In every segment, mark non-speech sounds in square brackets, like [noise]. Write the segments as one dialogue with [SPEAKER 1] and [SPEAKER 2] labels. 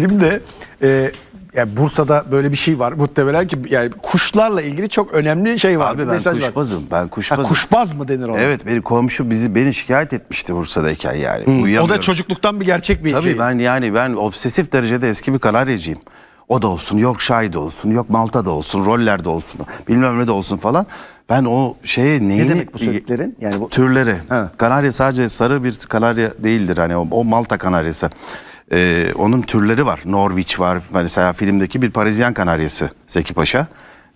[SPEAKER 1] filmde e, yani Bursa'da böyle bir şey var. Muhtemelen ki yani kuşlarla ilgili çok önemli şey var. Abi ben Mesaj kuşbazım.
[SPEAKER 2] Var. Ben kuşbazım. Ha, kuşbaz mı denir ona? Evet benim komşu bizi beni şikayet etmişti Bursa'dayken yani. Hmm. O da çocukluktan bir gerçek bir Tabii hikaye. Şey. ben yani ben obsesif derecede eski bir kanaryacıyım. O da olsun, yok Şahi'de olsun, yok Malta da olsun, rollerde olsun, bilmem ne de olsun falan. Ben o şeye neyini... Ne demek bu söylediklerin? Yani bu... Türleri. Ha. Kanarya sadece sarı bir kanarya değildir. Hani o, o Malta kanaryası e, onun türleri var. Norwich var mesela filmdeki bir Parisyen kanaryası Zeki Paşa.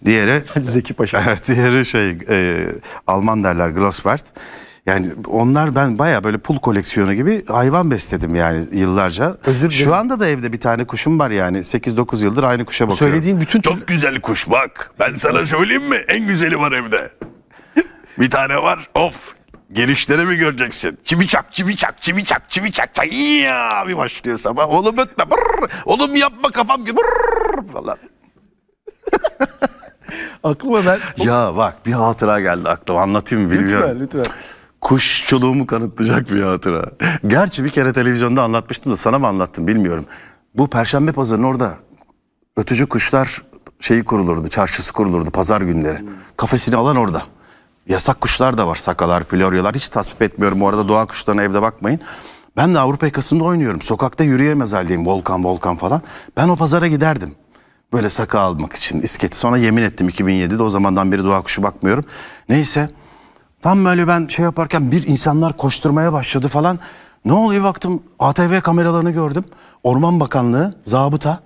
[SPEAKER 2] Diğeri [laughs] Zeki Paşa. [laughs] diğeri şey e, Alman derler Glossbert. Yani onlar ben baya böyle pul koleksiyonu gibi hayvan besledim yani yıllarca. Özür dilerim. Şu anda da evde bir tane kuşum var yani 8-9 yıldır aynı kuşa bakıyorum. Söylediğin bütün Çok güzel kuş bak. Ben sana söyleyeyim mi? En güzeli var evde. bir tane var. Of Gelişleri mi göreceksin? Çivi çak, çivi çak, çivi çak, çivi çak, Ya bir başlıyor sabah. Oğlum ötme. Brr. Oğlum yapma kafam gibi. Brr. Falan. [laughs] aklıma ben... Ya bak bir hatıra geldi aklıma. Anlatayım bilmiyorum. Lütfen, lütfen. Kuşçuluğumu kanıtlayacak bir hatıra. Gerçi bir kere televizyonda anlatmıştım da sana mı anlattım bilmiyorum. Bu Perşembe pazarının orada ötücü kuşlar şeyi kurulurdu, çarşısı kurulurdu pazar günleri. Hmm. Kafesini alan orada. Yasak kuşlar da var. Sakalar, floryalar. Hiç tasvip etmiyorum. Bu arada doğa kuşlarına evde bakmayın. Ben de Avrupa yakasında oynuyorum. Sokakta yürüyemez haldeyim. Volkan volkan falan. Ben o pazara giderdim. Böyle saka almak için isketi. Sonra yemin ettim 2007'de. O zamandan beri doğa kuşu bakmıyorum. Neyse. Tam böyle ben şey yaparken bir insanlar koşturmaya başladı falan. Ne oluyor baktım ATV kameralarını gördüm. Orman Bakanlığı, zabıta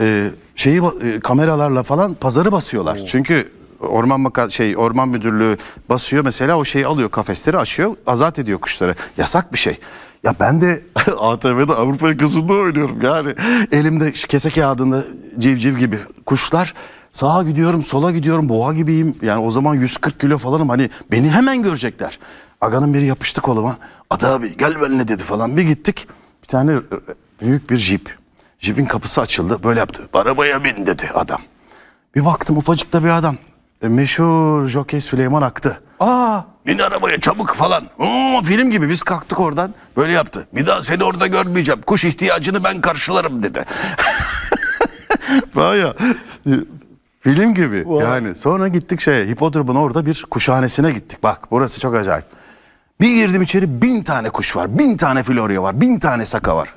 [SPEAKER 2] e, şeyi e, kameralarla falan pazarı basıyorlar. Oo. Çünkü orman baka, şey orman müdürlüğü basıyor mesela o şeyi alıyor kafesleri açıyor azat ediyor kuşları. Yasak bir şey. Ya ben de ATV'de [laughs] Avrupa yakasında oynuyorum yani elimde kese kağıdında civciv gibi kuşlar sağa gidiyorum sola gidiyorum boğa gibiyim yani o zaman 140 kilo falanım hani beni hemen görecekler. Aganın biri yapıştı koluma ada abi gel benimle dedi falan bir gittik bir tane e, büyük bir jip jipin kapısı açıldı böyle yaptı arabaya bin dedi adam. Bir baktım ufacık da bir adam. E, meşhur jockey Süleyman Aktı. Aa! Bin arabaya çabuk falan. Oo, film gibi biz kalktık oradan. Böyle yaptı. Bir daha seni orada görmeyeceğim. Kuş ihtiyacını ben karşılarım dedi. [laughs] Vay ya, e, film gibi wow. yani. Sonra gittik şey hipodromun orada bir kuşhanesine gittik. Bak burası çok acayip. Bir girdim içeri bin tane kuş var. Bin tane florya var. Bin tane saka var.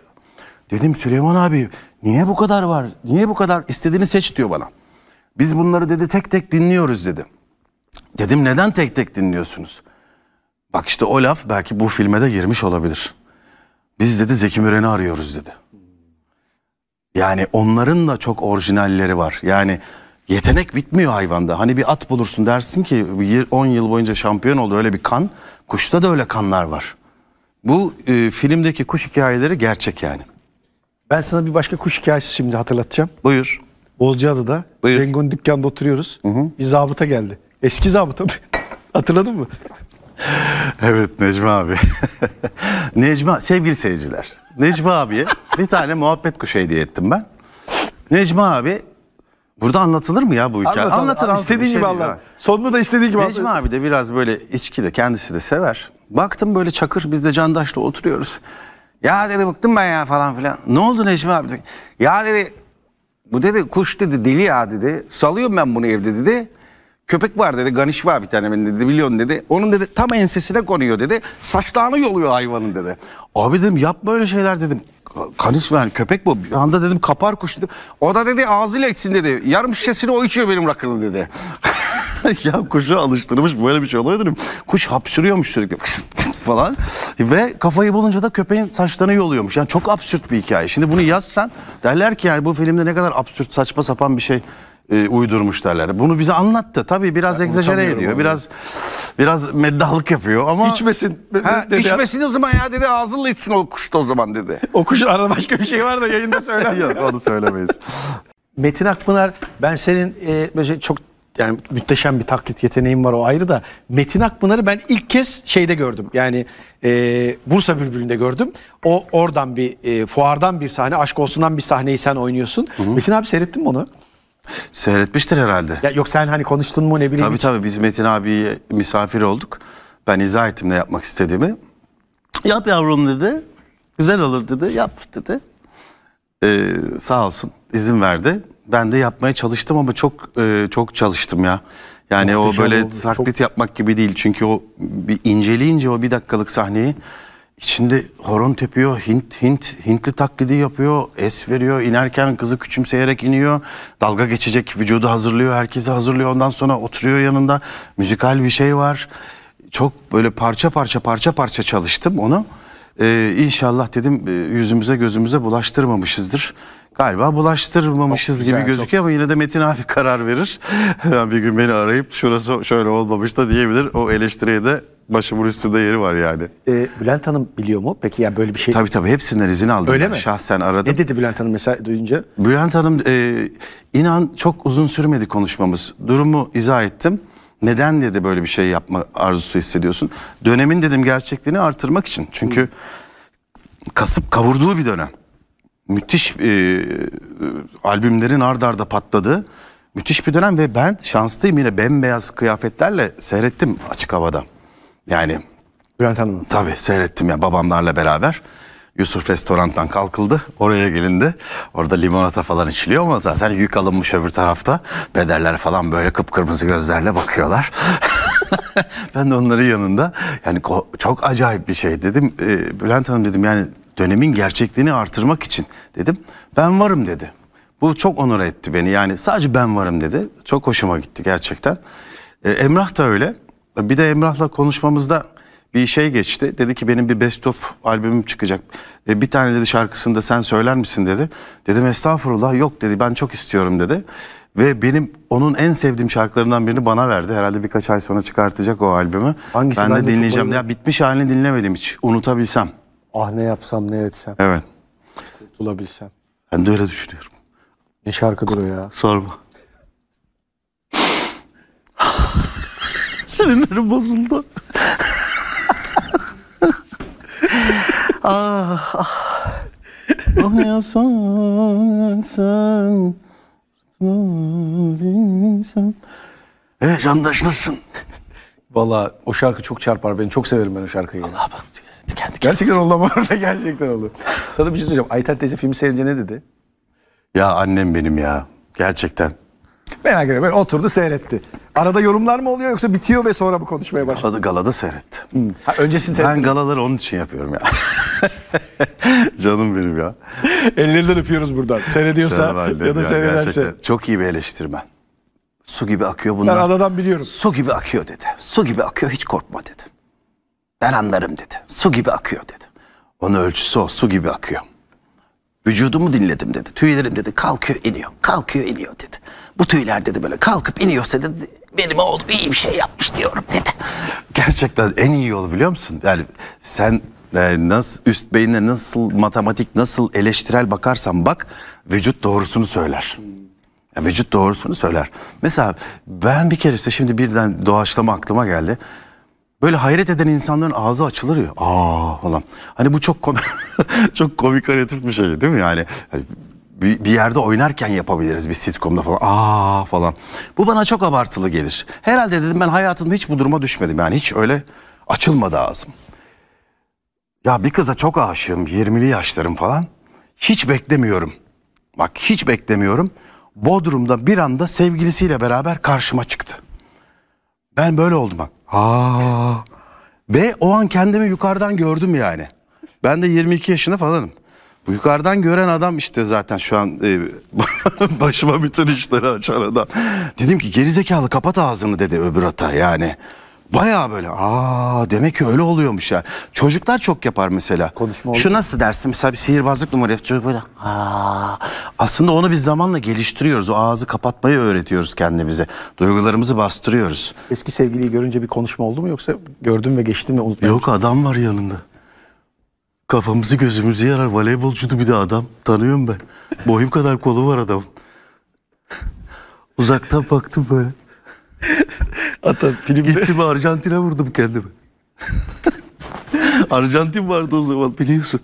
[SPEAKER 2] Dedim Süleyman abi niye bu kadar var? Niye bu kadar? İstediğini seç diyor bana. Biz bunları dedi tek tek dinliyoruz dedi. Dedim neden tek tek dinliyorsunuz? Bak işte o laf belki bu filme de girmiş olabilir. Biz dedi Zeki Müren'i arıyoruz dedi. Yani onların da çok orijinalleri var. Yani yetenek bitmiyor hayvanda. Hani bir at bulursun dersin ki 10 yıl boyunca şampiyon oldu öyle bir kan. Kuşta da öyle kanlar var. Bu e, filmdeki kuş hikayeleri gerçek yani.
[SPEAKER 1] Ben sana bir başka kuş hikayesi şimdi hatırlatacağım. Buyur. Bozcaada'da Buyur. Cengo'nun dükkanında oturuyoruz. Hı hı. Bir zabıta geldi. Eski zabıta [laughs] Hatırladın mı?
[SPEAKER 2] evet Necmi abi. [laughs] Necmi sevgili seyirciler. Necmi abiye bir tane muhabbet kuşu hediye ettim ben. Necmi abi Burada anlatılır mı ya bu hikaye? Şey anlat, anlatır, anlatır. İstediğin gibi şey anlat. Sonunda da istediğin gibi anlat. Necmi abi de biraz böyle içki de kendisi de sever. Baktım böyle Çakır biz de Candaş'la oturuyoruz. Ya dedi bıktım ben ya falan filan. Ne oldu Necmi abi? Ya dedi bu dedi kuş dedi deli ya dedi. Salıyorum ben bunu evde dedi. Köpek var dedi. Ganiş var bir tane benim dedi. Biliyorsun dedi. Onun dedi tam ensesine konuyor dedi. Saçlarını yoluyor hayvanın dedi. Abi dedim yapma öyle şeyler dedim. Kanışma yani köpek bu. Bir anda dedim kapar kuş dedim. O da dedi ağzıyla içsin dedi. Yarım şişesini o içiyor benim rakını dedi. [laughs] ya kuşu alıştırmış böyle bir şey olabilir mi? Kuş hapşırıyormuş sürekli [laughs] falan. Ve kafayı bulunca da köpeğin saçlarını yoluyormuş. Yani çok absürt bir hikaye. Şimdi bunu yazsan derler ki yani bu filmde ne kadar absürt saçma sapan bir şey e, uydurmuş derler. Bunu bize anlattı. Tabii biraz ben egzajere ediyor. Onu. Biraz biraz meddahlık yapıyor ama içmesin ha, dedi. İçmesin o zaman ya dedi. Ağzınla içsin o kuş da o zaman dedi.
[SPEAKER 1] o kuş arada başka bir şey var da yayında söylemiyor.
[SPEAKER 2] [laughs] Yok onu söylemeyiz.
[SPEAKER 1] Metin Akpınar ben senin e, böyle şey çok yani muhteşem bir taklit yeteneğim var o ayrı da Metin Akpınar'ı ben ilk kez şeyde gördüm. Yani e, Bursa Bülbülü'nde gördüm. O oradan bir e, fuardan bir sahne, aşk olsundan bir sahneyi sen oynuyorsun. Hı hı. Metin abi seyrettin mi onu?
[SPEAKER 2] Seyretmiştir herhalde. Ya yok sen hani konuştun mu ne bileyim. Tabii hiç. tabii biz Metin abi misafir olduk. Ben izah ettim ne yapmak istediğimi. Yap yavrum dedi. Güzel olur dedi. Yap dedi. Ee, sağ olsun izin verdi. Ben de yapmaya çalıştım ama çok e, çok çalıştım ya. Yani Muhteşem o böyle oldu. taklit çok... yapmak gibi değil. Çünkü o bir inceleyince o bir dakikalık sahneyi İçinde horon tepiyor, Hint, Hint, Hintli taklidi yapıyor, es veriyor, inerken kızı küçümseyerek iniyor, dalga geçecek vücudu hazırlıyor, herkesi hazırlıyor, ondan sonra oturuyor yanında, müzikal bir şey var. Çok böyle parça parça parça parça çalıştım onu. Ee, inşallah dedim e, yüzümüze gözümüze bulaştırmamışızdır galiba bulaştırmamışız çok gibi güzel, gözüküyor çok... ama yine de Metin abi [laughs] karar verir. bir gün beni arayıp şurası şöyle olmamış da diyebilir. O eleştiriye de başımın üstünde yeri var yani. Ee, Bülent Hanım biliyor mu? Peki yani böyle bir şey... Tabii tabii hepsinden izin aldım. Öyle mi? Şahsen aradım. Ne dedi
[SPEAKER 1] Bülent Hanım mesela duyunca?
[SPEAKER 2] Bülent Hanım e, inan çok uzun sürmedi konuşmamız. Durumu izah ettim. Neden dedi böyle bir şey yapma arzusu hissediyorsun? Dönemin dedim gerçekliğini artırmak için. Çünkü Hı. Hmm. kasıp kavurduğu bir dönem müthiş e, e, albümlerin ard arda patladı. Müthiş bir dönem ve ben şanslıyım yine bembeyaz kıyafetlerle seyrettim açık havada. Yani Bülent Hanım. Tabii seyrettim ya yani babamlarla beraber. Yusuf Restorant'tan kalkıldı. Oraya gelindi. Orada limonata falan içiliyor ama zaten yük alınmış öbür tarafta. Bederler falan böyle kıpkırmızı gözlerle bakıyorlar. [laughs] ben de onların yanında. Yani çok acayip bir şey dedim. E, Bülent Hanım dedim yani dönemin gerçekliğini artırmak için dedim. Ben varım dedi. Bu çok onur etti beni. Yani sadece ben varım dedi. Çok hoşuma gitti gerçekten. E, Emrah da öyle. Bir de Emrah'la konuşmamızda bir şey geçti. Dedi ki benim bir best of albümüm çıkacak. E, bir tane dedi şarkısında sen söyler misin dedi. Dedim estağfurullah yok dedi ben çok istiyorum dedi. Ve benim onun en sevdiğim şarkılarından birini bana verdi. Herhalde birkaç ay sonra çıkartacak o albümü. Hangisi? Ben, de dinleyeceğim. Ya bitmiş halini dinlemedim hiç. Unutabilsem.
[SPEAKER 1] Ah ne yapsam ne etsem. Evet. Kurtulabilsem.
[SPEAKER 2] Ben de öyle düşünüyorum. Ne şarkıdır o ya? Sorma.
[SPEAKER 3] [laughs] Sinirlerim bozuldu. [laughs] ah, ah. ah ne yapsam
[SPEAKER 2] sen bilsem.
[SPEAKER 1] Evet Candaş nasılsın? Valla o şarkı çok çarpar beni. Çok severim ben o şarkıyı. Allah'a bak. Diken diken. Gerçekten oldu ama [laughs] orada gerçekten oldu. Sana bir şey söyleyeceğim. Ayten teyze filmi seyredince ne dedi?
[SPEAKER 2] Ya annem benim ya. Gerçekten.
[SPEAKER 1] Merak ediyorum. oturdu seyretti.
[SPEAKER 2] Arada yorumlar mı oluyor yoksa bitiyor ve sonra mı konuşmaya başlıyor? Galada, galada seyretti. Hmm. Ha, öncesini seyretti. Ben galaları onun için yapıyorum ya. [laughs] Canım benim ya. Ellerinden öpüyoruz buradan.
[SPEAKER 1] Seyrediyorsa ya da seyrederse.
[SPEAKER 2] Çok iyi bir eleştirmen. Su gibi akıyor bunlar. Ben adadan biliyorum. Su gibi akıyor dedi. Su gibi akıyor hiç korkma dedi. Ben anlarım dedi. Su gibi akıyor dedi. Onun ölçüsü o su gibi akıyor. Vücudumu dinledim dedi. Tüylerim dedi kalkıyor iniyor. Kalkıyor iniyor dedi. Bu tüyler dedi böyle kalkıp iniyorsa dedi benim oğlum iyi bir şey yapmış diyorum dedi. Gerçekten en iyi yolu biliyor musun? Yani sen e, nasıl üst beyine nasıl matematik nasıl eleştirel bakarsan bak vücut doğrusunu söyler. Yani vücut doğrusunu söyler. Mesela ben bir keresinde şimdi birden doğaçlama aklıma geldi. Böyle hayret eden insanların ağzı açılır ya. Aa falan. Hani bu çok komik, [laughs] çok komik kreatif bir şey değil mi yani? Hani bir, bir yerde oynarken yapabiliriz bir sitcomda falan. Aa falan. Bu bana çok abartılı gelir. Herhalde dedim ben hayatımda hiç bu duruma düşmedim. Yani hiç öyle açılmadı ağzım. Ya bir kıza çok aşığım 20'li yaşlarım falan. Hiç beklemiyorum. Bak hiç beklemiyorum. Bodrum'da bir anda sevgilisiyle beraber karşıma çıktı. Ben böyle oldum bak. Aa. Ve o an kendimi yukarıdan gördüm yani. Ben de 22 yaşında falanım. Bu yukarıdan gören adam işte zaten şu an e, [laughs] başıma bütün işleri açan adam. Dedim ki gerizekalı kapat ağzını dedi öbür hata yani. Baya böyle aa demek ki öyle oluyormuş ya. Çocuklar çok yapar mesela. Konuşma oldu. Şu nasıl dersin mesela bir sihirbazlık numarası çocuk böyle aa. Aslında onu biz zamanla geliştiriyoruz. O ağzı kapatmayı öğretiyoruz kendimize. Duygularımızı bastırıyoruz. Eski sevgiliyi görünce bir konuşma oldu mu yoksa gördün ve geçtin ve unuttun? Yok adam var yanında. Kafamızı gözümüzü yarar voleybolcudu bir de adam. Tanıyorum ben. Boyum kadar kolu var adam. [laughs] Uzaktan baktım böyle. [laughs] Ata filmde... Gittim Arjantin'e vurdum kendimi. [laughs] Arjantin vardı o zaman biliyorsun.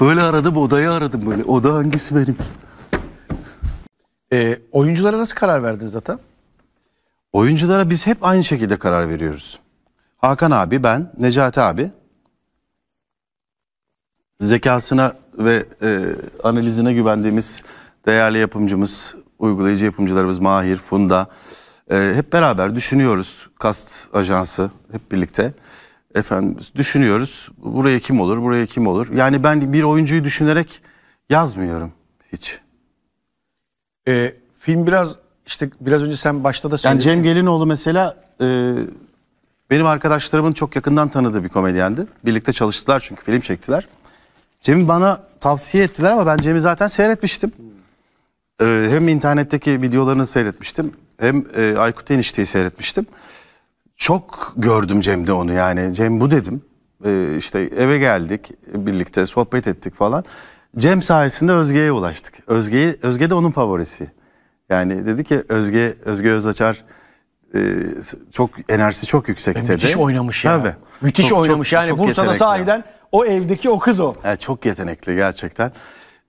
[SPEAKER 2] Böyle aradım odayı aradım böyle. Oda hangisi benim? E, oyunculara nasıl karar verdiniz Ata? Oyunculara biz hep aynı şekilde karar veriyoruz. Hakan abi, ben, Necati abi. Zekasına ve e, analizine güvendiğimiz değerli yapımcımız, uygulayıcı yapımcılarımız Mahir, Funda, e, hep beraber düşünüyoruz KAST Ajansı hep birlikte. Efendim düşünüyoruz buraya kim olur, buraya kim olur. Yani ben bir oyuncuyu düşünerek yazmıyorum hiç. E, film biraz işte biraz önce sen başta da söyledin. Yani Cem Gelinoğlu mesela e, benim arkadaşlarımın çok yakından tanıdığı bir komedyendi. Birlikte çalıştılar çünkü film çektiler. Cem'i bana tavsiye ettiler ama ben Cem'i zaten seyretmiştim. Ee, hem internetteki videolarını seyretmiştim hem e, Aykut Enişte'yi seyretmiştim. Çok gördüm Cem'de onu yani. Cem bu dedim. E, işte eve geldik birlikte sohbet ettik falan. Cem sayesinde Özge'ye ulaştık. Özge, Özge de onun favorisi. Yani dedi ki Özge, Özge Özaçar e, çok enerjisi çok yüksek dedi. Müthiş oynamış ya. Tabii. Müthiş çok, oynamış çok, yani çok Bursa'da sahiden o evdeki o kız o. Yani çok yetenekli gerçekten.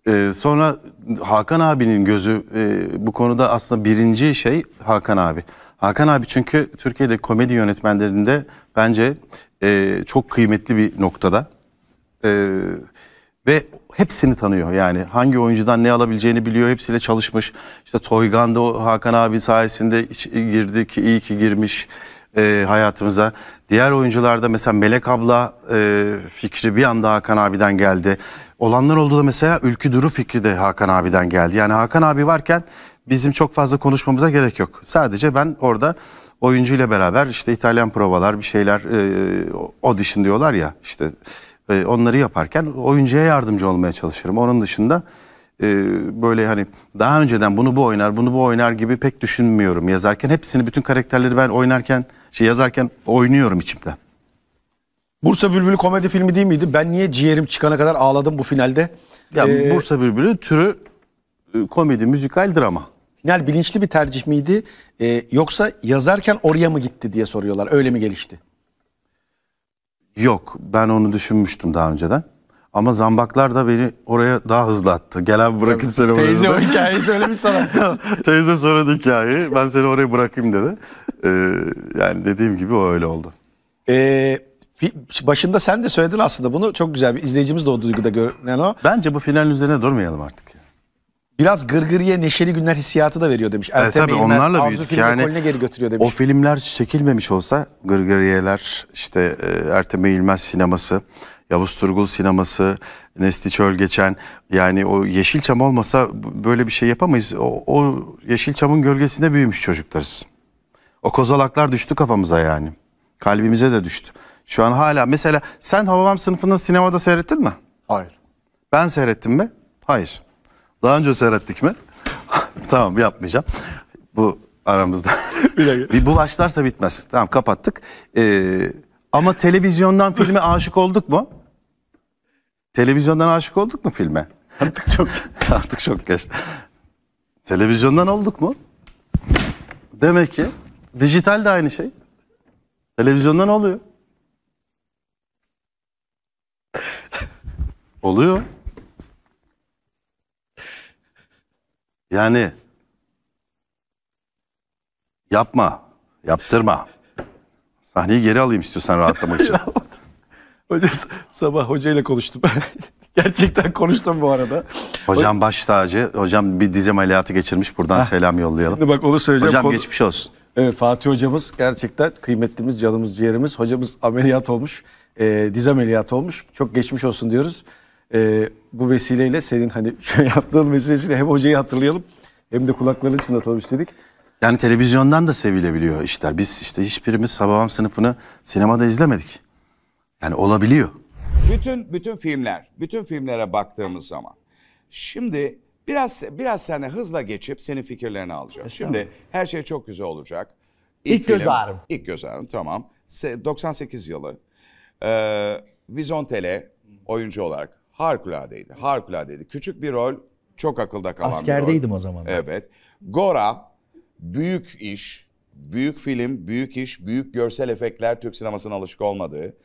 [SPEAKER 2] Ee, sonra Hakan abinin gözü e, bu konuda aslında birinci şey Hakan abi. Hakan abi çünkü Türkiye'de komedi yönetmenlerinde bence e, çok kıymetli bir noktada. E, ve hepsini tanıyor yani hangi oyuncudan ne alabileceğini biliyor hepsiyle çalışmış. İşte Toygan da Hakan abi sayesinde e, girdi ki iyi ki girmiş e, hayatımıza. Diğer oyuncularda mesela Melek abla e, fikri bir anda Hakan abiden geldi olanlar oldu da mesela ülkü duru fikri de Hakan abiden geldi. Yani Hakan abi varken bizim çok fazla konuşmamıza gerek yok. Sadece ben orada oyuncu ile beraber işte İtalyan provalar bir şeyler e, audition diyorlar ya işte e, onları yaparken oyuncuya yardımcı olmaya çalışırım. Onun dışında e, böyle hani daha önceden bunu bu oynar bunu bu oynar gibi pek düşünmüyorum yazarken. Hepsini bütün karakterleri ben oynarken şey yazarken oynuyorum içimde. Bursa Bülbülü
[SPEAKER 1] komedi filmi değil
[SPEAKER 2] miydi? Ben niye ciğerim çıkana kadar ağladım bu finalde? Ya ee, Bursa Bülbülü türü
[SPEAKER 1] e, komedi, müzikal, drama. Final bilinçli bir tercih miydi? Ee, yoksa yazarken oraya mı gitti diye soruyorlar. Öyle mi gelişti?
[SPEAKER 2] Yok. Ben onu düşünmüştüm daha önceden. Ama zambaklar da beni oraya daha hızlı attı. Gelen bırakayım seni oraya. Teyze o [laughs] hikayeyi söylemiş sana. [laughs] Teyze söyledi hikayeyi. Ben seni oraya bırakayım dedi. Ee, yani dediğim gibi o öyle oldu. Ee, Başında sen
[SPEAKER 1] de söyledin aslında bunu. Çok güzel bir izleyicimiz de o duyguda görünen o. Bence bu final üzerine durmayalım artık. Biraz gırgırıya neşeli günler hissiyatı da veriyor demiş. Ertem e, tabii Eğilmez, onlarla büyüdük. Yani
[SPEAKER 2] geri götürüyor demiş. O filmler çekilmemiş olsa gırgırıyeler işte e, Ertem İlmez sineması, Yavuz Turgul sineması, Nesli Çöl geçen yani o Yeşilçam olmasa böyle bir şey yapamayız. O, o Yeşilçam'ın gölgesinde büyümüş çocuklarız. O kozalaklar düştü kafamıza yani. Kalbimize de düştü. Şu an hala mesela sen Hababam sınıfını sinemada seyrettin mi? Hayır. Ben seyrettim mi? Hayır. Daha önce seyrettik mi? [laughs] tamam yapmayacağım. Bu aramızda. [laughs] bir, dakika. bu başlarsa bitmez. Tamam kapattık. Ee, ama televizyondan filme [laughs] aşık olduk mu? Televizyondan aşık olduk mu filme? Artık çok artık çok geç. Televizyondan olduk mu? Demek ki dijital de aynı şey. Televizyondan oluyor. Oluyor. Yani yapma, yaptırma. Sahneyi geri alayım istiyorsan rahatlamak için.
[SPEAKER 1] [laughs] Hocam sabah hocayla konuştum. [laughs] Gerçekten konuştum bu arada.
[SPEAKER 2] Hocam baş tacı. Hocam bir dizem ameliyatı geçirmiş. Buradan Heh. selam yollayalım. Şimdi bak onu söyleyeceğim. Hocam Konu... geçmiş olsun. Evet
[SPEAKER 1] Fatih hocamız gerçekten kıymetlimiz, canımız, ciğerimiz. Hocamız ameliyat olmuş. E, diz ameliyatı olmuş. Çok geçmiş olsun diyoruz. E, bu vesileyle senin hani [laughs] şu yaptığın
[SPEAKER 2] vesilesiyle hem hocayı hatırlayalım hem de kulaklarını çınlatalım istedik. Yani televizyondan da sevilebiliyor işler. Biz işte hiçbirimiz Hababam sınıfını sinemada izlemedik. Yani olabiliyor.
[SPEAKER 4] Bütün bütün filmler, bütün filmlere baktığımız zaman. Şimdi biraz biraz seni hızla geçip senin fikirlerini alacağım. Şimdi her şey çok güzel olacak. İlk, İlk film, göz ağrım. İlk göz ağrım tamam. 98 yılı. Ee, Vizontele oyuncu olarak Harikuladeydi. Harikuladeydi. Küçük bir rol, çok akılda kalan Askerdeydim bir rol. o zaman. Evet. Gora, büyük iş, büyük film, büyük iş, büyük görsel efektler Türk sinemasına alışık olmadığı.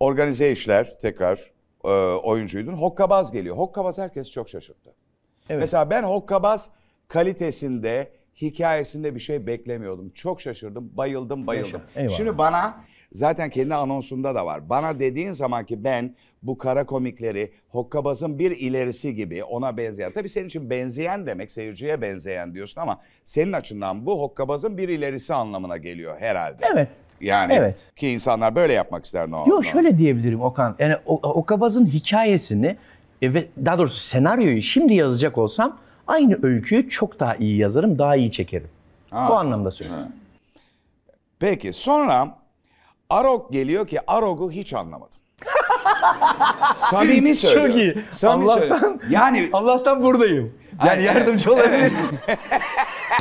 [SPEAKER 4] Organize işler tekrar e, oyuncuydun. Hokkabaz geliyor. Hokkabaz herkes çok şaşırttı. Evet. Mesela ben Hokkabaz kalitesinde, hikayesinde bir şey beklemiyordum. Çok şaşırdım, bayıldım, bayıldım. Yaşa, Şimdi bana Zaten kendi anonsunda da var. Bana dediğin zaman ki ben bu kara komikleri hokkabazın bir ilerisi gibi ona benzeyen. Tabii senin için benzeyen demek seyirciye benzeyen diyorsun ama senin açından bu hokkabazın bir ilerisi anlamına geliyor herhalde. Evet. Yani evet. ki insanlar böyle yapmak ister ne olur. Yok
[SPEAKER 3] şöyle diyebilirim Okan. Yani hokkabazın hikayesini e, ve daha doğrusu senaryoyu şimdi yazacak olsam aynı öyküyü çok daha iyi yazarım, daha iyi çekerim. Ha. Bu anlamda söylüyorum. Peki
[SPEAKER 4] sonra Arog geliyor ki Arog'u hiç anlamadım.
[SPEAKER 5] [laughs] Samimi söylüyorum. Çok iyi.
[SPEAKER 4] Samimi Allah'tan, Yani Allah'tan buradayım.
[SPEAKER 3] Yani Aynen. yardımcı olabilirim.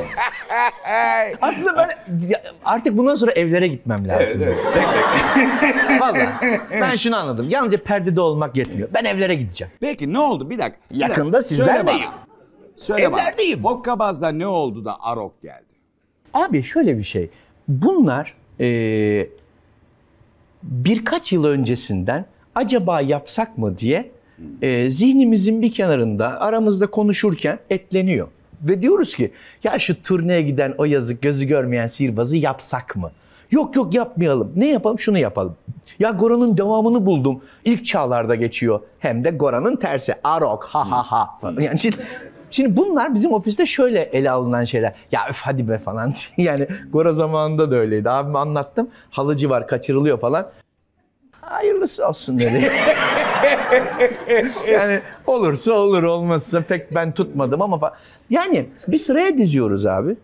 [SPEAKER 3] [laughs] Aslında ben artık bundan sonra evlere gitmem lazım. Evet, evet. Tek tek. [laughs] Valla ben şunu anladım. Yalnızca perdede olmak yetmiyor. Ben evlere gideceğim. Peki ne oldu? Bir dakika. Bir Yakında dakika. sizlerleyim. Söyle bana.
[SPEAKER 4] Söyle bana. Evlerdeyim. Hokkabaz'da ne oldu da Arok geldi?
[SPEAKER 3] Abi şöyle bir şey. Bunlar e, birkaç yıl öncesinden acaba yapsak mı diye e, zihnimizin bir kenarında aramızda konuşurken etleniyor. Ve diyoruz ki ya şu turneye giden o yazık gözü görmeyen sihirbazı yapsak mı? Yok yok yapmayalım. Ne yapalım? Şunu yapalım. Ya Goran'ın devamını buldum. İlk çağlarda geçiyor. Hem de Goran'ın tersi. Arok ha ha ha. Yani şimdi Şimdi bunlar bizim ofiste şöyle ele alınan şeyler. Ya öf hadi be falan. [laughs] yani Gora zamanında da öyleydi. Abime anlattım. Halıcı var kaçırılıyor falan. Hayırlısı olsun dedi. [laughs] yani olursa olur olmazsa pek ben tutmadım ama falan. Yani bir sıraya diziyoruz abi.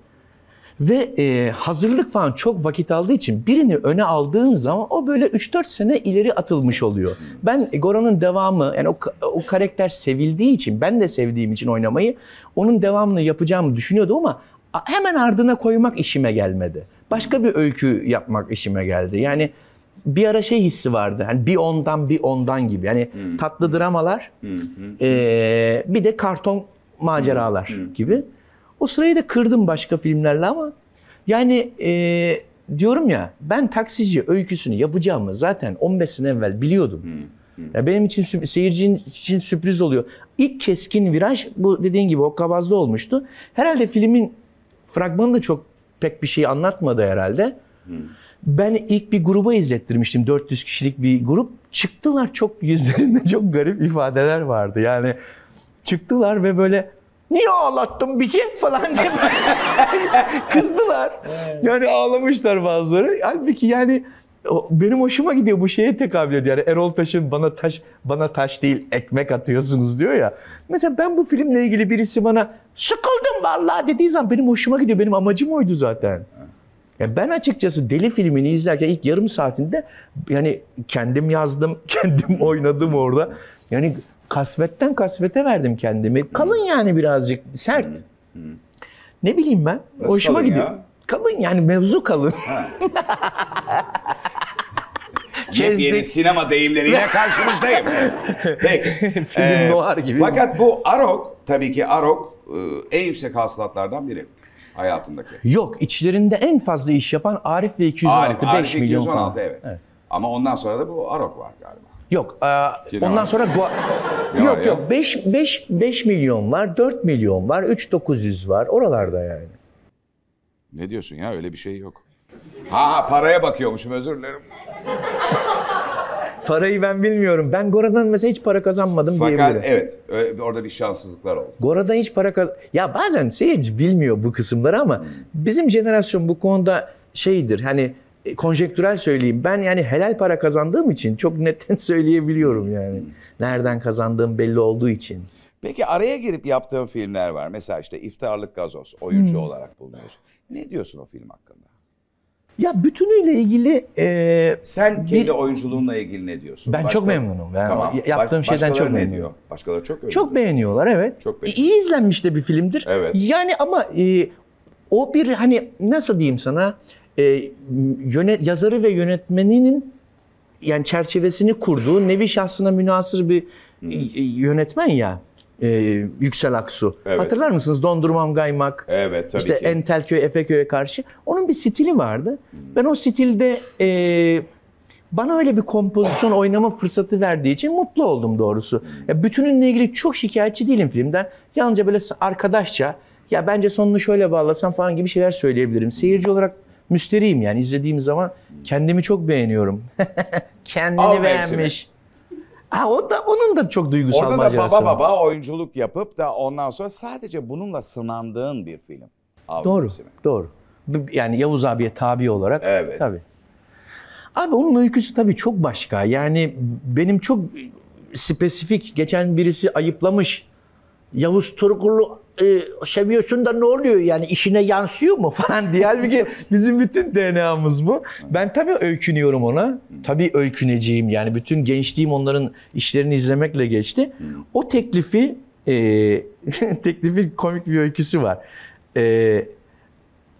[SPEAKER 3] Ve e, hazırlık falan çok vakit aldığı için birini öne aldığın zaman o böyle 3-4 sene ileri atılmış oluyor. Ben Goran'ın devamı yani o, o karakter sevildiği için ben de sevdiğim için oynamayı onun devamını yapacağımı düşünüyordum ama hemen ardına koymak işime gelmedi. Başka bir öykü yapmak işime geldi. Yani bir ara şey hissi vardı. Hani bir ondan bir ondan gibi. Yani hmm. tatlı dramalar, hmm. E, bir de karton maceralar hmm. gibi. O sırayı da kırdım başka filmlerle ama yani e, diyorum ya ben taksici öyküsünü yapacağımı zaten 15 sene evvel biliyordum. Hmm. Ya benim için seyircinin için sürpriz oluyor. İlk keskin viraj bu dediğin gibi o kabazda olmuştu. Herhalde filmin fragmanı da çok pek bir şey anlatmadı herhalde. Hmm. Ben ilk bir gruba izlettirmiştim. 400 kişilik bir grup. Çıktılar çok [laughs] yüzlerinde çok garip ifadeler vardı. Yani çıktılar ve böyle Niye ağlattın bizi falan diye [laughs] kızdılar. Evet. Yani ağlamışlar bazıları. Halbuki yani benim hoşuma gidiyor bu şeye tekabül ediyor. Yani Erol Taş'ın bana taş bana taş değil ekmek atıyorsunuz diyor ya. Mesela ben bu filmle ilgili birisi bana sıkıldım vallahi dediği zaman benim hoşuma gidiyor. Benim amacım oydu zaten. Yani ben açıkçası Deli filmini izlerken ilk yarım saatinde yani kendim yazdım, [laughs] kendim oynadım orada. Yani kasvetten kasvete verdim kendimi. Kalın yani birazcık sert. Ne bileyim ben. Nasıl hoşuma gidiyor. Ya? Kalın yani mevzu kalın. [laughs]
[SPEAKER 4] Yepyeni sinema deyimleriyle karşınızdayım. [laughs]
[SPEAKER 3] Peki. Film ee, noir gibi. Fakat
[SPEAKER 4] bu Arok, tabii ki Arok e, en yüksek hasılatlardan biri hayatındaki.
[SPEAKER 3] Yok, içlerinde en fazla iş yapan Arif ve 216, Arif, 5 Arif milyon 216, falan.
[SPEAKER 4] Evet. evet. Ama ondan sonra da bu Arok var galiba.
[SPEAKER 3] Yok. E, ondan sonra Gua... [laughs] yok ya? yok 5 5 5 milyon var, 4 milyon var, 3 900 var. Oralarda yani. Ne diyorsun ya? Öyle bir şey yok.
[SPEAKER 4] Ha ha paraya bakıyormuşum özür dilerim.
[SPEAKER 3] Parayı ben bilmiyorum. Ben Gora'dan mesela hiç para kazanmadım Fakat diyebilirim. evet
[SPEAKER 4] ö- orada bir şanssızlıklar oldu.
[SPEAKER 3] Gora'dan hiç para kaz... Ya bazen seyirci bilmiyor bu kısımları ama hmm. bizim jenerasyon bu konuda şeydir. Hani e, konjektürel söyleyeyim. Ben yani helal para kazandığım için çok netten [laughs] söyleyebiliyorum yani. Nereden kazandığım belli olduğu için.
[SPEAKER 4] Peki araya girip yaptığım filmler var. Mesela işte İftarlık Gazoz. Oyuncu hmm. olarak bulunuyorsun. Ne diyorsun o film hakkında?
[SPEAKER 3] Ya bütünüyle ilgili...
[SPEAKER 4] E, Sen kendi bir... oyunculuğunla ilgili ne diyorsun? Ben Başka... çok
[SPEAKER 3] memnunum. Ben tamam. Yaptığım Baş, şeyden çok memnunum. ne diyor?
[SPEAKER 4] Başkaları çok övüyor. Çok
[SPEAKER 3] beğeniyorlar evet. Çok beğeniyor. İyi izlenmiş de bir filmdir. Evet. Yani ama e, o bir hani nasıl diyeyim sana e, yönet, yazarı ve yönetmeninin yani çerçevesini kurduğu nevi şahsına münasır bir hmm. e, e, yönetmen ya ee, Yüksel Aksu. Evet. Hatırlar mısınız? Dondurmam Gaymak. Evet tabii işte ki. Entelköy, Efeköy'e karşı. Onun bir stili vardı. Hmm. Ben o stilde e, bana öyle bir kompozisyon oynama fırsatı verdiği için mutlu oldum doğrusu. Hmm. Ya, bütününle ilgili çok şikayetçi değilim filmden. Yalnızca böyle arkadaşça ya bence sonunu şöyle bağlasam falan gibi şeyler söyleyebilirim. Seyirci olarak müşteriyim yani izlediğim zaman kendimi çok beğeniyorum. [laughs] Kendini Al beğenmiş. Ha, o da, onun da çok duygusal Orada macerası Orada da baba baba
[SPEAKER 4] oyunculuk yapıp da ondan sonra sadece bununla sınandığın bir film. Avrupa doğru,
[SPEAKER 3] mevsimi. doğru. Yani Yavuz abiye tabi olarak. Evet. Tabii. Abi onun öyküsü tabii çok başka. Yani benim çok spesifik, geçen birisi ayıplamış. Yavuz Turgul'u e, seviyorsun da ne oluyor yani işine yansıyor mu [laughs] falan diye. Halbuki bizim bütün DNA'mız bu. Ben tabii öykünüyorum ona. Tabii öyküneceğim yani bütün gençliğim onların işlerini izlemekle geçti. O teklifi e, [laughs] teklifi komik bir öyküsü var. E,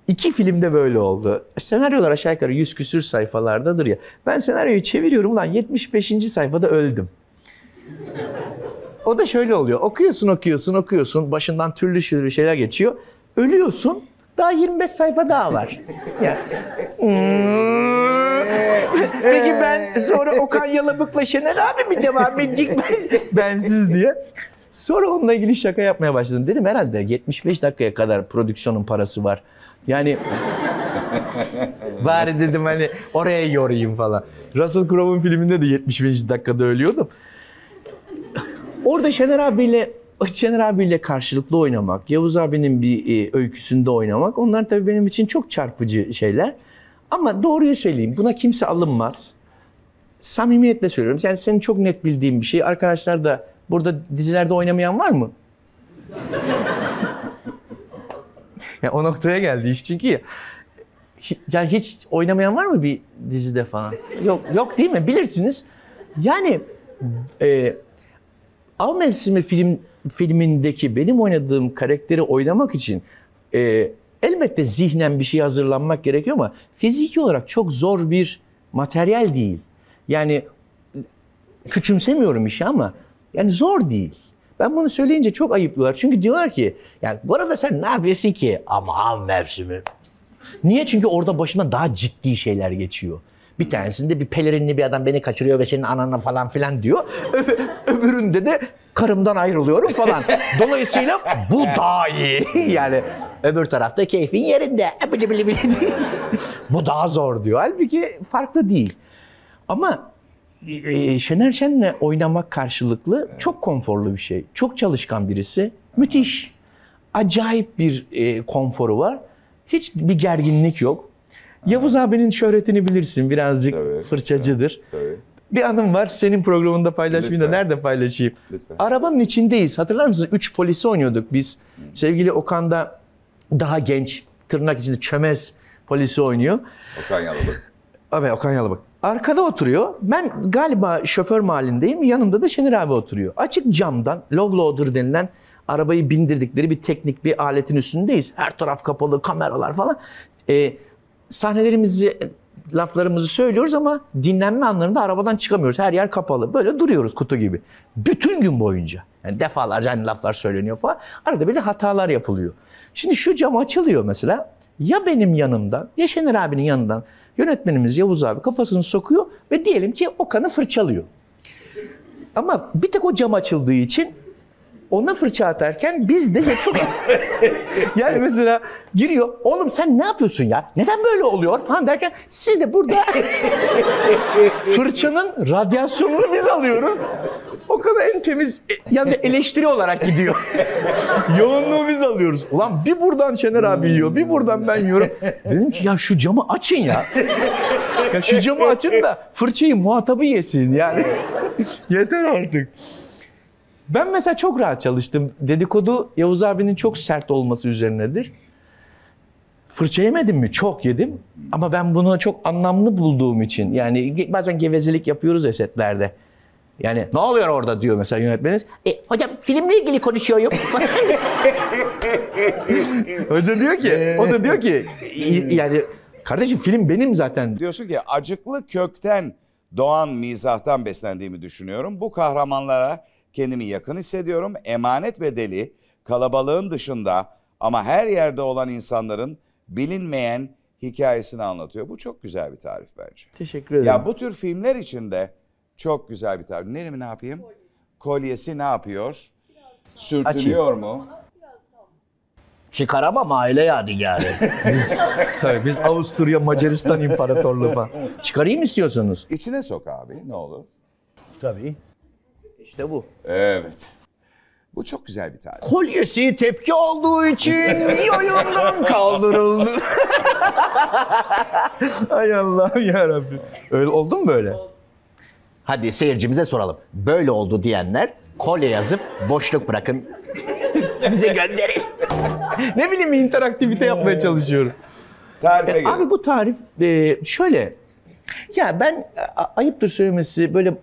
[SPEAKER 3] iki filmde böyle oldu. Senaryolar aşağı yukarı yüz küsür sayfalardadır ya. Ben senaryoyu çeviriyorum lan 75. sayfada öldüm. O da şöyle oluyor. Okuyorsun, okuyorsun, okuyorsun. Başından türlü türlü şeyler geçiyor. Ölüyorsun. Daha 25 sayfa daha var. [laughs] [laughs] Peki ben sonra Okan Yalabık'la Şener abi mi devam edecek ben, [laughs] bensiz diye. Sonra onunla ilgili şaka yapmaya başladım. Dedim herhalde 75 dakikaya kadar prodüksiyonun parası var. Yani bari dedim hani oraya yorayım falan. Russell Crowe'un filminde de 75 dakikada ölüyordum. Orada Şener abiyle Şener abiyle karşılıklı oynamak, Yavuz abinin bir e, öyküsünde oynamak onlar tabii benim için çok çarpıcı şeyler. Ama doğruyu söyleyeyim buna kimse alınmaz. Samimiyetle söylüyorum. Yani senin çok net bildiğin bir şey. Arkadaşlar da burada dizilerde oynamayan var mı? [laughs] yani o noktaya geldi iş çünkü ya. Yani hiç oynamayan var mı bir dizide falan? Yok, yok değil mi? Bilirsiniz. Yani e, Av Mevsimi film filmindeki benim oynadığım karakteri oynamak için e, elbette zihnen bir şey hazırlanmak gerekiyor ama fiziki olarak çok zor bir materyal değil. Yani küçümsemiyorum işi ama yani zor değil. Ben bunu söyleyince çok ayıplıyorlar. Çünkü diyorlar ki yani bu arada sen ne yapıyorsun ki? Ama av mevsimi. Niye? Çünkü orada başına daha ciddi şeyler geçiyor. Bir hmm. tanesinde bir pelerinli bir adam beni kaçırıyor ve senin anana falan filan diyor. öbüründe de karımdan ayrılıyorum falan. [laughs] Dolayısıyla bu daha iyi. Hmm. yani öbür tarafta keyfin yerinde. bu daha zor diyor. Halbuki farklı değil. Ama e, e, Şener Şen'le oynamak karşılıklı çok konforlu bir şey. Çok çalışkan birisi. Müthiş. Acayip bir e, konforu var. Hiç bir gerginlik yok. Yavuz abinin şöhretini bilirsin. Birazcık tabii, fırçacıdır. Tabii. Bir anım var. Senin programında paylaşmayayım da nerede paylaşayım? Lütfen. Arabanın içindeyiz. Hatırlar mısınız? Üç polisi oynuyorduk biz. Sevgili Okan da daha genç, tırnak içinde çömez polisi oynuyor.
[SPEAKER 4] Okan Yalabak.
[SPEAKER 3] Evet Okan Yalabak. Arkada oturuyor. Ben galiba şoför mahallindeyim. Yanımda da Şener abi oturuyor. Açık camdan Low denilen arabayı bindirdikleri bir teknik bir aletin üstündeyiz. Her taraf kapalı, kameralar falan. Ee, sahnelerimizi laflarımızı söylüyoruz ama dinlenme anlarında arabadan çıkamıyoruz. Her yer kapalı. Böyle duruyoruz kutu gibi. Bütün gün boyunca. Yani defalarca aynı laflar söyleniyor falan. Arada bir de hatalar yapılıyor. Şimdi şu cam açılıyor mesela. Ya benim yanımdan ya Şener abinin yanından yönetmenimiz Yavuz abi kafasını sokuyor ve diyelim ki Okan'ı fırçalıyor. Ama bir tek o cam açıldığı için ona fırça atarken biz de ya çok [laughs] yani mesela giriyor oğlum sen ne yapıyorsun ya neden böyle oluyor falan derken siz de burada [laughs] fırçanın radyasyonunu biz alıyoruz o kadar en temiz e, yani eleştiri olarak gidiyor [laughs] yoğunluğu biz alıyoruz ulan bir buradan Şener abi yiyor bir buradan ben yiyorum dedim ki ya şu camı açın ya ya şu camı açın da fırçayı muhatabı yesin yani yeter artık ben mesela çok rahat çalıştım. Dedikodu Yavuz abinin çok sert olması üzerinedir. Fırça yemedim mi? Çok yedim. Ama ben bunu çok anlamlı bulduğum için. Yani bazen gevezelik yapıyoruz esetlerde. Yani ne oluyor orada diyor mesela yönetmeniniz. E, hocam filmle ilgili konuşuyorum. [laughs] Hoca diyor ki, o da diyor ki yani kardeşim
[SPEAKER 4] film benim zaten. Diyorsun ki acıklı kökten doğan mizahtan beslendiğimi düşünüyorum. Bu kahramanlara kendimi yakın hissediyorum. Emanet bedeli kalabalığın dışında ama her yerde olan insanların bilinmeyen hikayesini anlatıyor. Bu çok güzel bir tarif bence.
[SPEAKER 3] Teşekkür ederim. Ya
[SPEAKER 4] bu tür filmler için de çok güzel bir tarif. Neremi ne yapayım? Kolyesi ne yapıyor? Sürtünüyor mu?
[SPEAKER 3] Çıkaramam aile yadigarı. biz, [laughs] tabii, biz Avusturya Macaristan İmparatorluğu falan. Çıkarayım istiyorsunuz. İçine sok abi ne olur.
[SPEAKER 4] Tabii. İşte bu. Evet. Bu çok güzel bir tarih. Kolyesi
[SPEAKER 3] tepki olduğu için oyundan kaldırıldı. [laughs] Ay Allah'ım yarabbim. Öyle oldu mu böyle? Hadi seyircimize soralım. Böyle oldu diyenler kolye yazıp boşluk bırakın. Bize gönderin. ne bileyim interaktivite yapmaya ee, çalışıyorum. Tarife e, Abi bu tarif e, şöyle. Ya ben a, ayıptır söylemesi böyle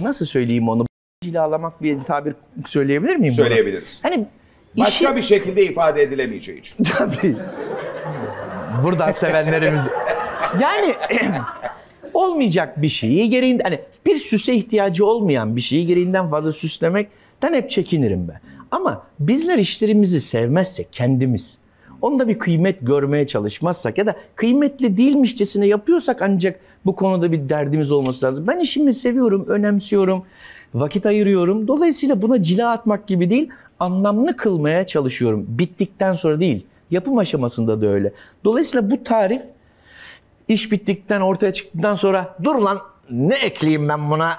[SPEAKER 3] nasıl söyleyeyim onu? cilalamak bir tabir söyleyebilir miyim? Söyleyebiliriz. Bunu? Hani Başka işi... bir şekilde ifade edilemeyeceği için. [laughs] Tabii. Buradan sevenlerimiz. yani [clears throat] olmayacak bir şeyi gereğinden hani bir süse ihtiyacı olmayan bir şeyi gereğinden fazla süslemekten hep çekinirim ben. Ama bizler işlerimizi sevmezsek kendimiz onda bir kıymet görmeye çalışmazsak ya da kıymetli değilmişçesine yapıyorsak ancak bu konuda bir derdimiz olması lazım. Ben işimi seviyorum, önemsiyorum vakit ayırıyorum. Dolayısıyla buna cila atmak gibi değil, anlamlı kılmaya çalışıyorum. Bittikten sonra değil, yapım aşamasında da öyle. Dolayısıyla bu tarif iş bittikten, ortaya çıktıktan sonra dur lan ne ekleyeyim ben buna?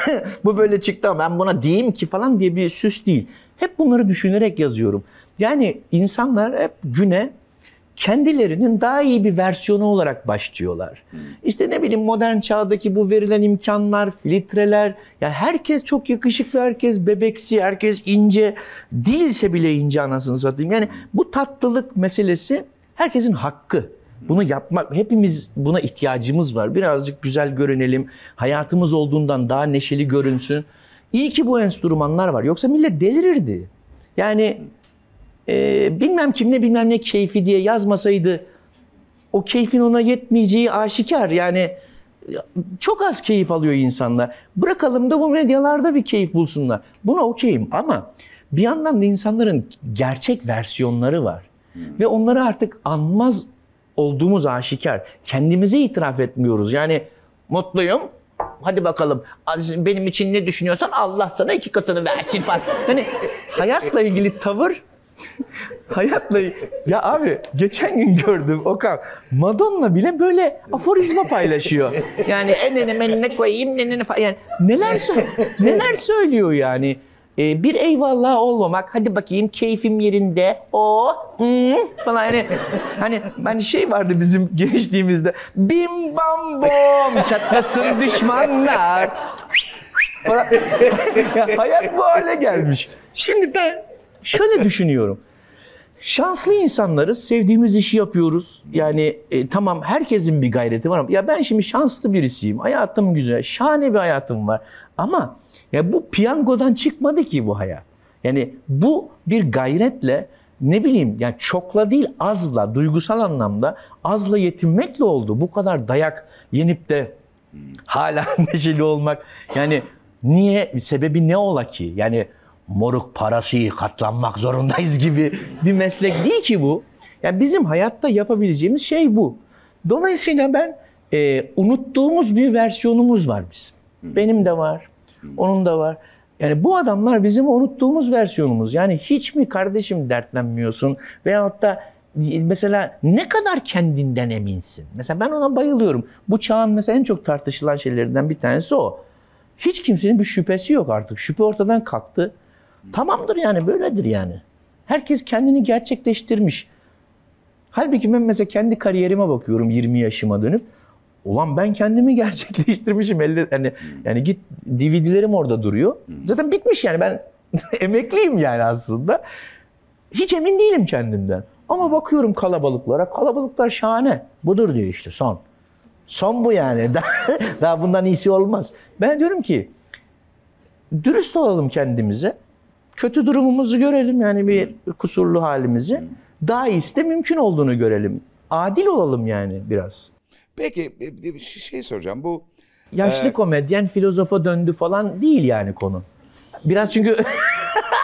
[SPEAKER 3] [laughs] bu böyle çıktı ama ben buna diyeyim ki falan diye bir süs değil. Hep bunları düşünerek yazıyorum. Yani insanlar hep güne kendilerinin daha iyi bir versiyonu olarak başlıyorlar. İşte ne bileyim modern çağdaki bu verilen imkanlar, filtreler, ya herkes çok yakışıklı, herkes bebeksi, herkes ince değilse bile ince anasını satayım. Yani bu tatlılık meselesi herkesin hakkı. Bunu yapmak, hepimiz buna ihtiyacımız var. Birazcık güzel görünelim, hayatımız olduğundan daha neşeli görünsün. İyi ki bu enstrümanlar var. Yoksa millet delirirdi. Yani e, bilmem kim ne bilmem ne keyfi diye yazmasaydı o keyfin ona yetmeyeceği aşikar. Yani çok az keyif alıyor insanlar. Bırakalım da bu medyalarda bir keyif bulsunlar. Buna okeyim ama bir yandan da insanların gerçek versiyonları var. Hmm. Ve onları artık anmaz olduğumuz aşikar. Kendimizi itiraf etmiyoruz. Yani mutluyum. Hadi bakalım benim için ne düşünüyorsan Allah sana iki katını versin falan. Hani hayatla ilgili tavır [laughs] Hayatla ya abi geçen gün gördüm Okan Madonna bile böyle aforizma paylaşıyor. Yani enene menene koyayım nenene falan. Yani neler söylüyor, neler söylüyor yani. Ee, bir eyvallah olmamak. Hadi bakayım keyfim yerinde. O hmm, falan hani hani hani şey vardı bizim gençliğimizde. Bim bam bom çatlasın düşmanlar. [laughs] ya hayat bu hale gelmiş. Şimdi ben Şöyle düşünüyorum. Şanslı insanlarız. Sevdiğimiz işi yapıyoruz. Yani e, tamam herkesin bir gayreti var ama ya ben şimdi şanslı birisiyim. Hayatım güzel. Şahane bir hayatım var. Ama ya bu piyangodan çıkmadı ki bu hayat. Yani bu bir gayretle ne bileyim yani çokla değil azla duygusal anlamda azla yetinmekle oldu. Bu kadar dayak yenip de hala [laughs] neşeli olmak yani niye sebebi ne ola ki? Yani moruk parası katlanmak zorundayız gibi bir meslek değil ki bu. Yani bizim hayatta yapabileceğimiz şey bu. Dolayısıyla ben e, unuttuğumuz bir versiyonumuz var bizim. Hmm. Benim de var, hmm. onun da var. Yani bu adamlar bizim unuttuğumuz versiyonumuz. Yani hiç mi kardeşim dertlenmiyorsun? Veyahut da mesela ne kadar kendinden eminsin? Mesela ben ona bayılıyorum. Bu çağın mesela en çok tartışılan şeylerinden bir tanesi o. Hiç kimsenin bir şüphesi yok artık. Şüphe ortadan kalktı. Tamamdır yani böyledir yani. Herkes kendini gerçekleştirmiş. Halbuki ben mesela kendi kariyerime bakıyorum 20 yaşıma dönüp. Ulan ben kendimi [laughs] gerçekleştirmişim. Elle, yani, yani git DVD'lerim orada duruyor. Zaten bitmiş yani ben [laughs] emekliyim yani aslında. Hiç emin değilim kendimden. Ama bakıyorum kalabalıklara. Kalabalıklar şahane. Budur diyor işte son. Son bu yani. [laughs] Daha bundan iyisi olmaz. Ben diyorum ki dürüst olalım kendimize kötü durumumuzu görelim yani bir kusurlu halimizi. Daha iyisi de mümkün olduğunu görelim. Adil olalım yani biraz. Peki bir şey soracağım bu. Yaşlı e... komedyen filozofa döndü falan değil yani konu. Biraz çünkü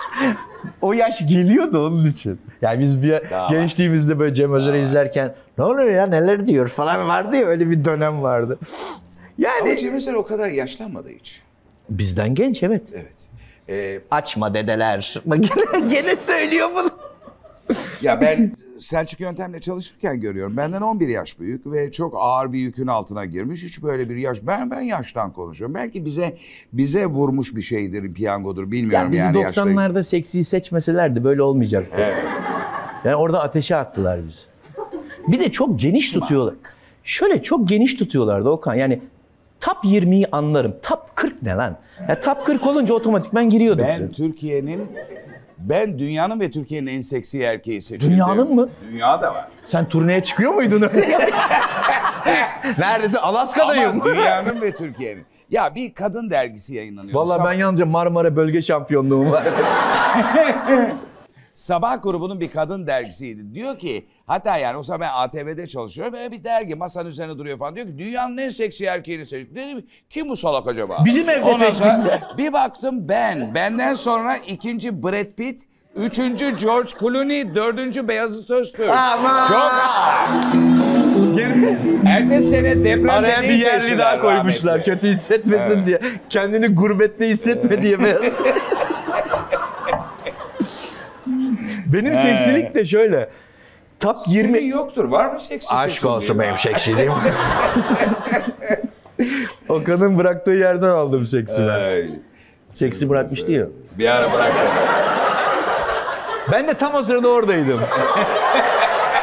[SPEAKER 3] [laughs] o yaş geliyor da onun için. Yani biz bir Daha gençliğimizde böyle Cem Özer'i izlerken ne oluyor ya neler diyor falan vardı ya öyle bir dönem vardı. Yani Ama Cem Özer o kadar yaşlanmadı hiç. Bizden genç evet. Evet. Ee, Açma dedeler. gene, söylüyor bunu.
[SPEAKER 4] ya ben Selçuk Yöntem'le çalışırken görüyorum. Benden 11 yaş büyük ve çok ağır bir yükün altına girmiş. Hiç böyle bir yaş. Ben ben yaştan konuşuyorum. Belki bize bize vurmuş bir şeydir, piyangodur bilmiyorum yani. yani 90'larda
[SPEAKER 3] yaşta... seksi seçmeselerdi böyle olmayacaktı. Evet. Yani orada ateşe attılar biz. Bir de çok geniş tutuyorlar. Şöyle çok geniş tutuyorlardı Okan. Yani Top 20'yi anlarım. Top 40 ne lan? Ya top 40 olunca otomatikman giriyordum. Ben
[SPEAKER 4] Türkiye'nin
[SPEAKER 3] ben dünyanın ve Türkiye'nin en seksi
[SPEAKER 4] erkeği seçildim. Dünyanın mı? Dünya da var.
[SPEAKER 3] Sen turneye çıkıyor muydun öyle?
[SPEAKER 4] [laughs]
[SPEAKER 3] [laughs] Alaska'dayım. Ama dünyanın
[SPEAKER 4] ve Türkiye'nin. Ya bir kadın dergisi yayınlanıyor. Vallahi ben
[SPEAKER 3] yalnızca Marmara Bölge Şampiyonluğum var.
[SPEAKER 4] [laughs] Sabah grubunun bir kadın dergisiydi. Diyor ki hatta yani o zaman ben ATV'de çalışıyorum ve bir dergi masanın üzerine duruyor falan. Diyor ki dünyanın en seksi erkeğini seçtik. Dedim kim bu salak acaba? Bizim evde Ondan seçtik. Sonra, bir baktım ben. Benden sonra ikinci Brad Pitt. Üçüncü George Clooney, dördüncü Beyazıt Öztürk. Aman. Çok...
[SPEAKER 3] Geri... Ertesi sene depremde Araya bir yerli daha koymuşlar rahmetli. kötü hissetmesin evet. diye. Kendini gurbette hissetme diye Beyazıt. [laughs] Benim seksilik de şöyle. Top 20 Senin yoktur. Var mı seksi Aşk olsun benim seksiliğim. [laughs] Okan'ın bıraktığı yerden aldım seksi ben. Seksi bırakmıştı ya. Bir ara bıraktı Ben de tam o sırada oradaydım.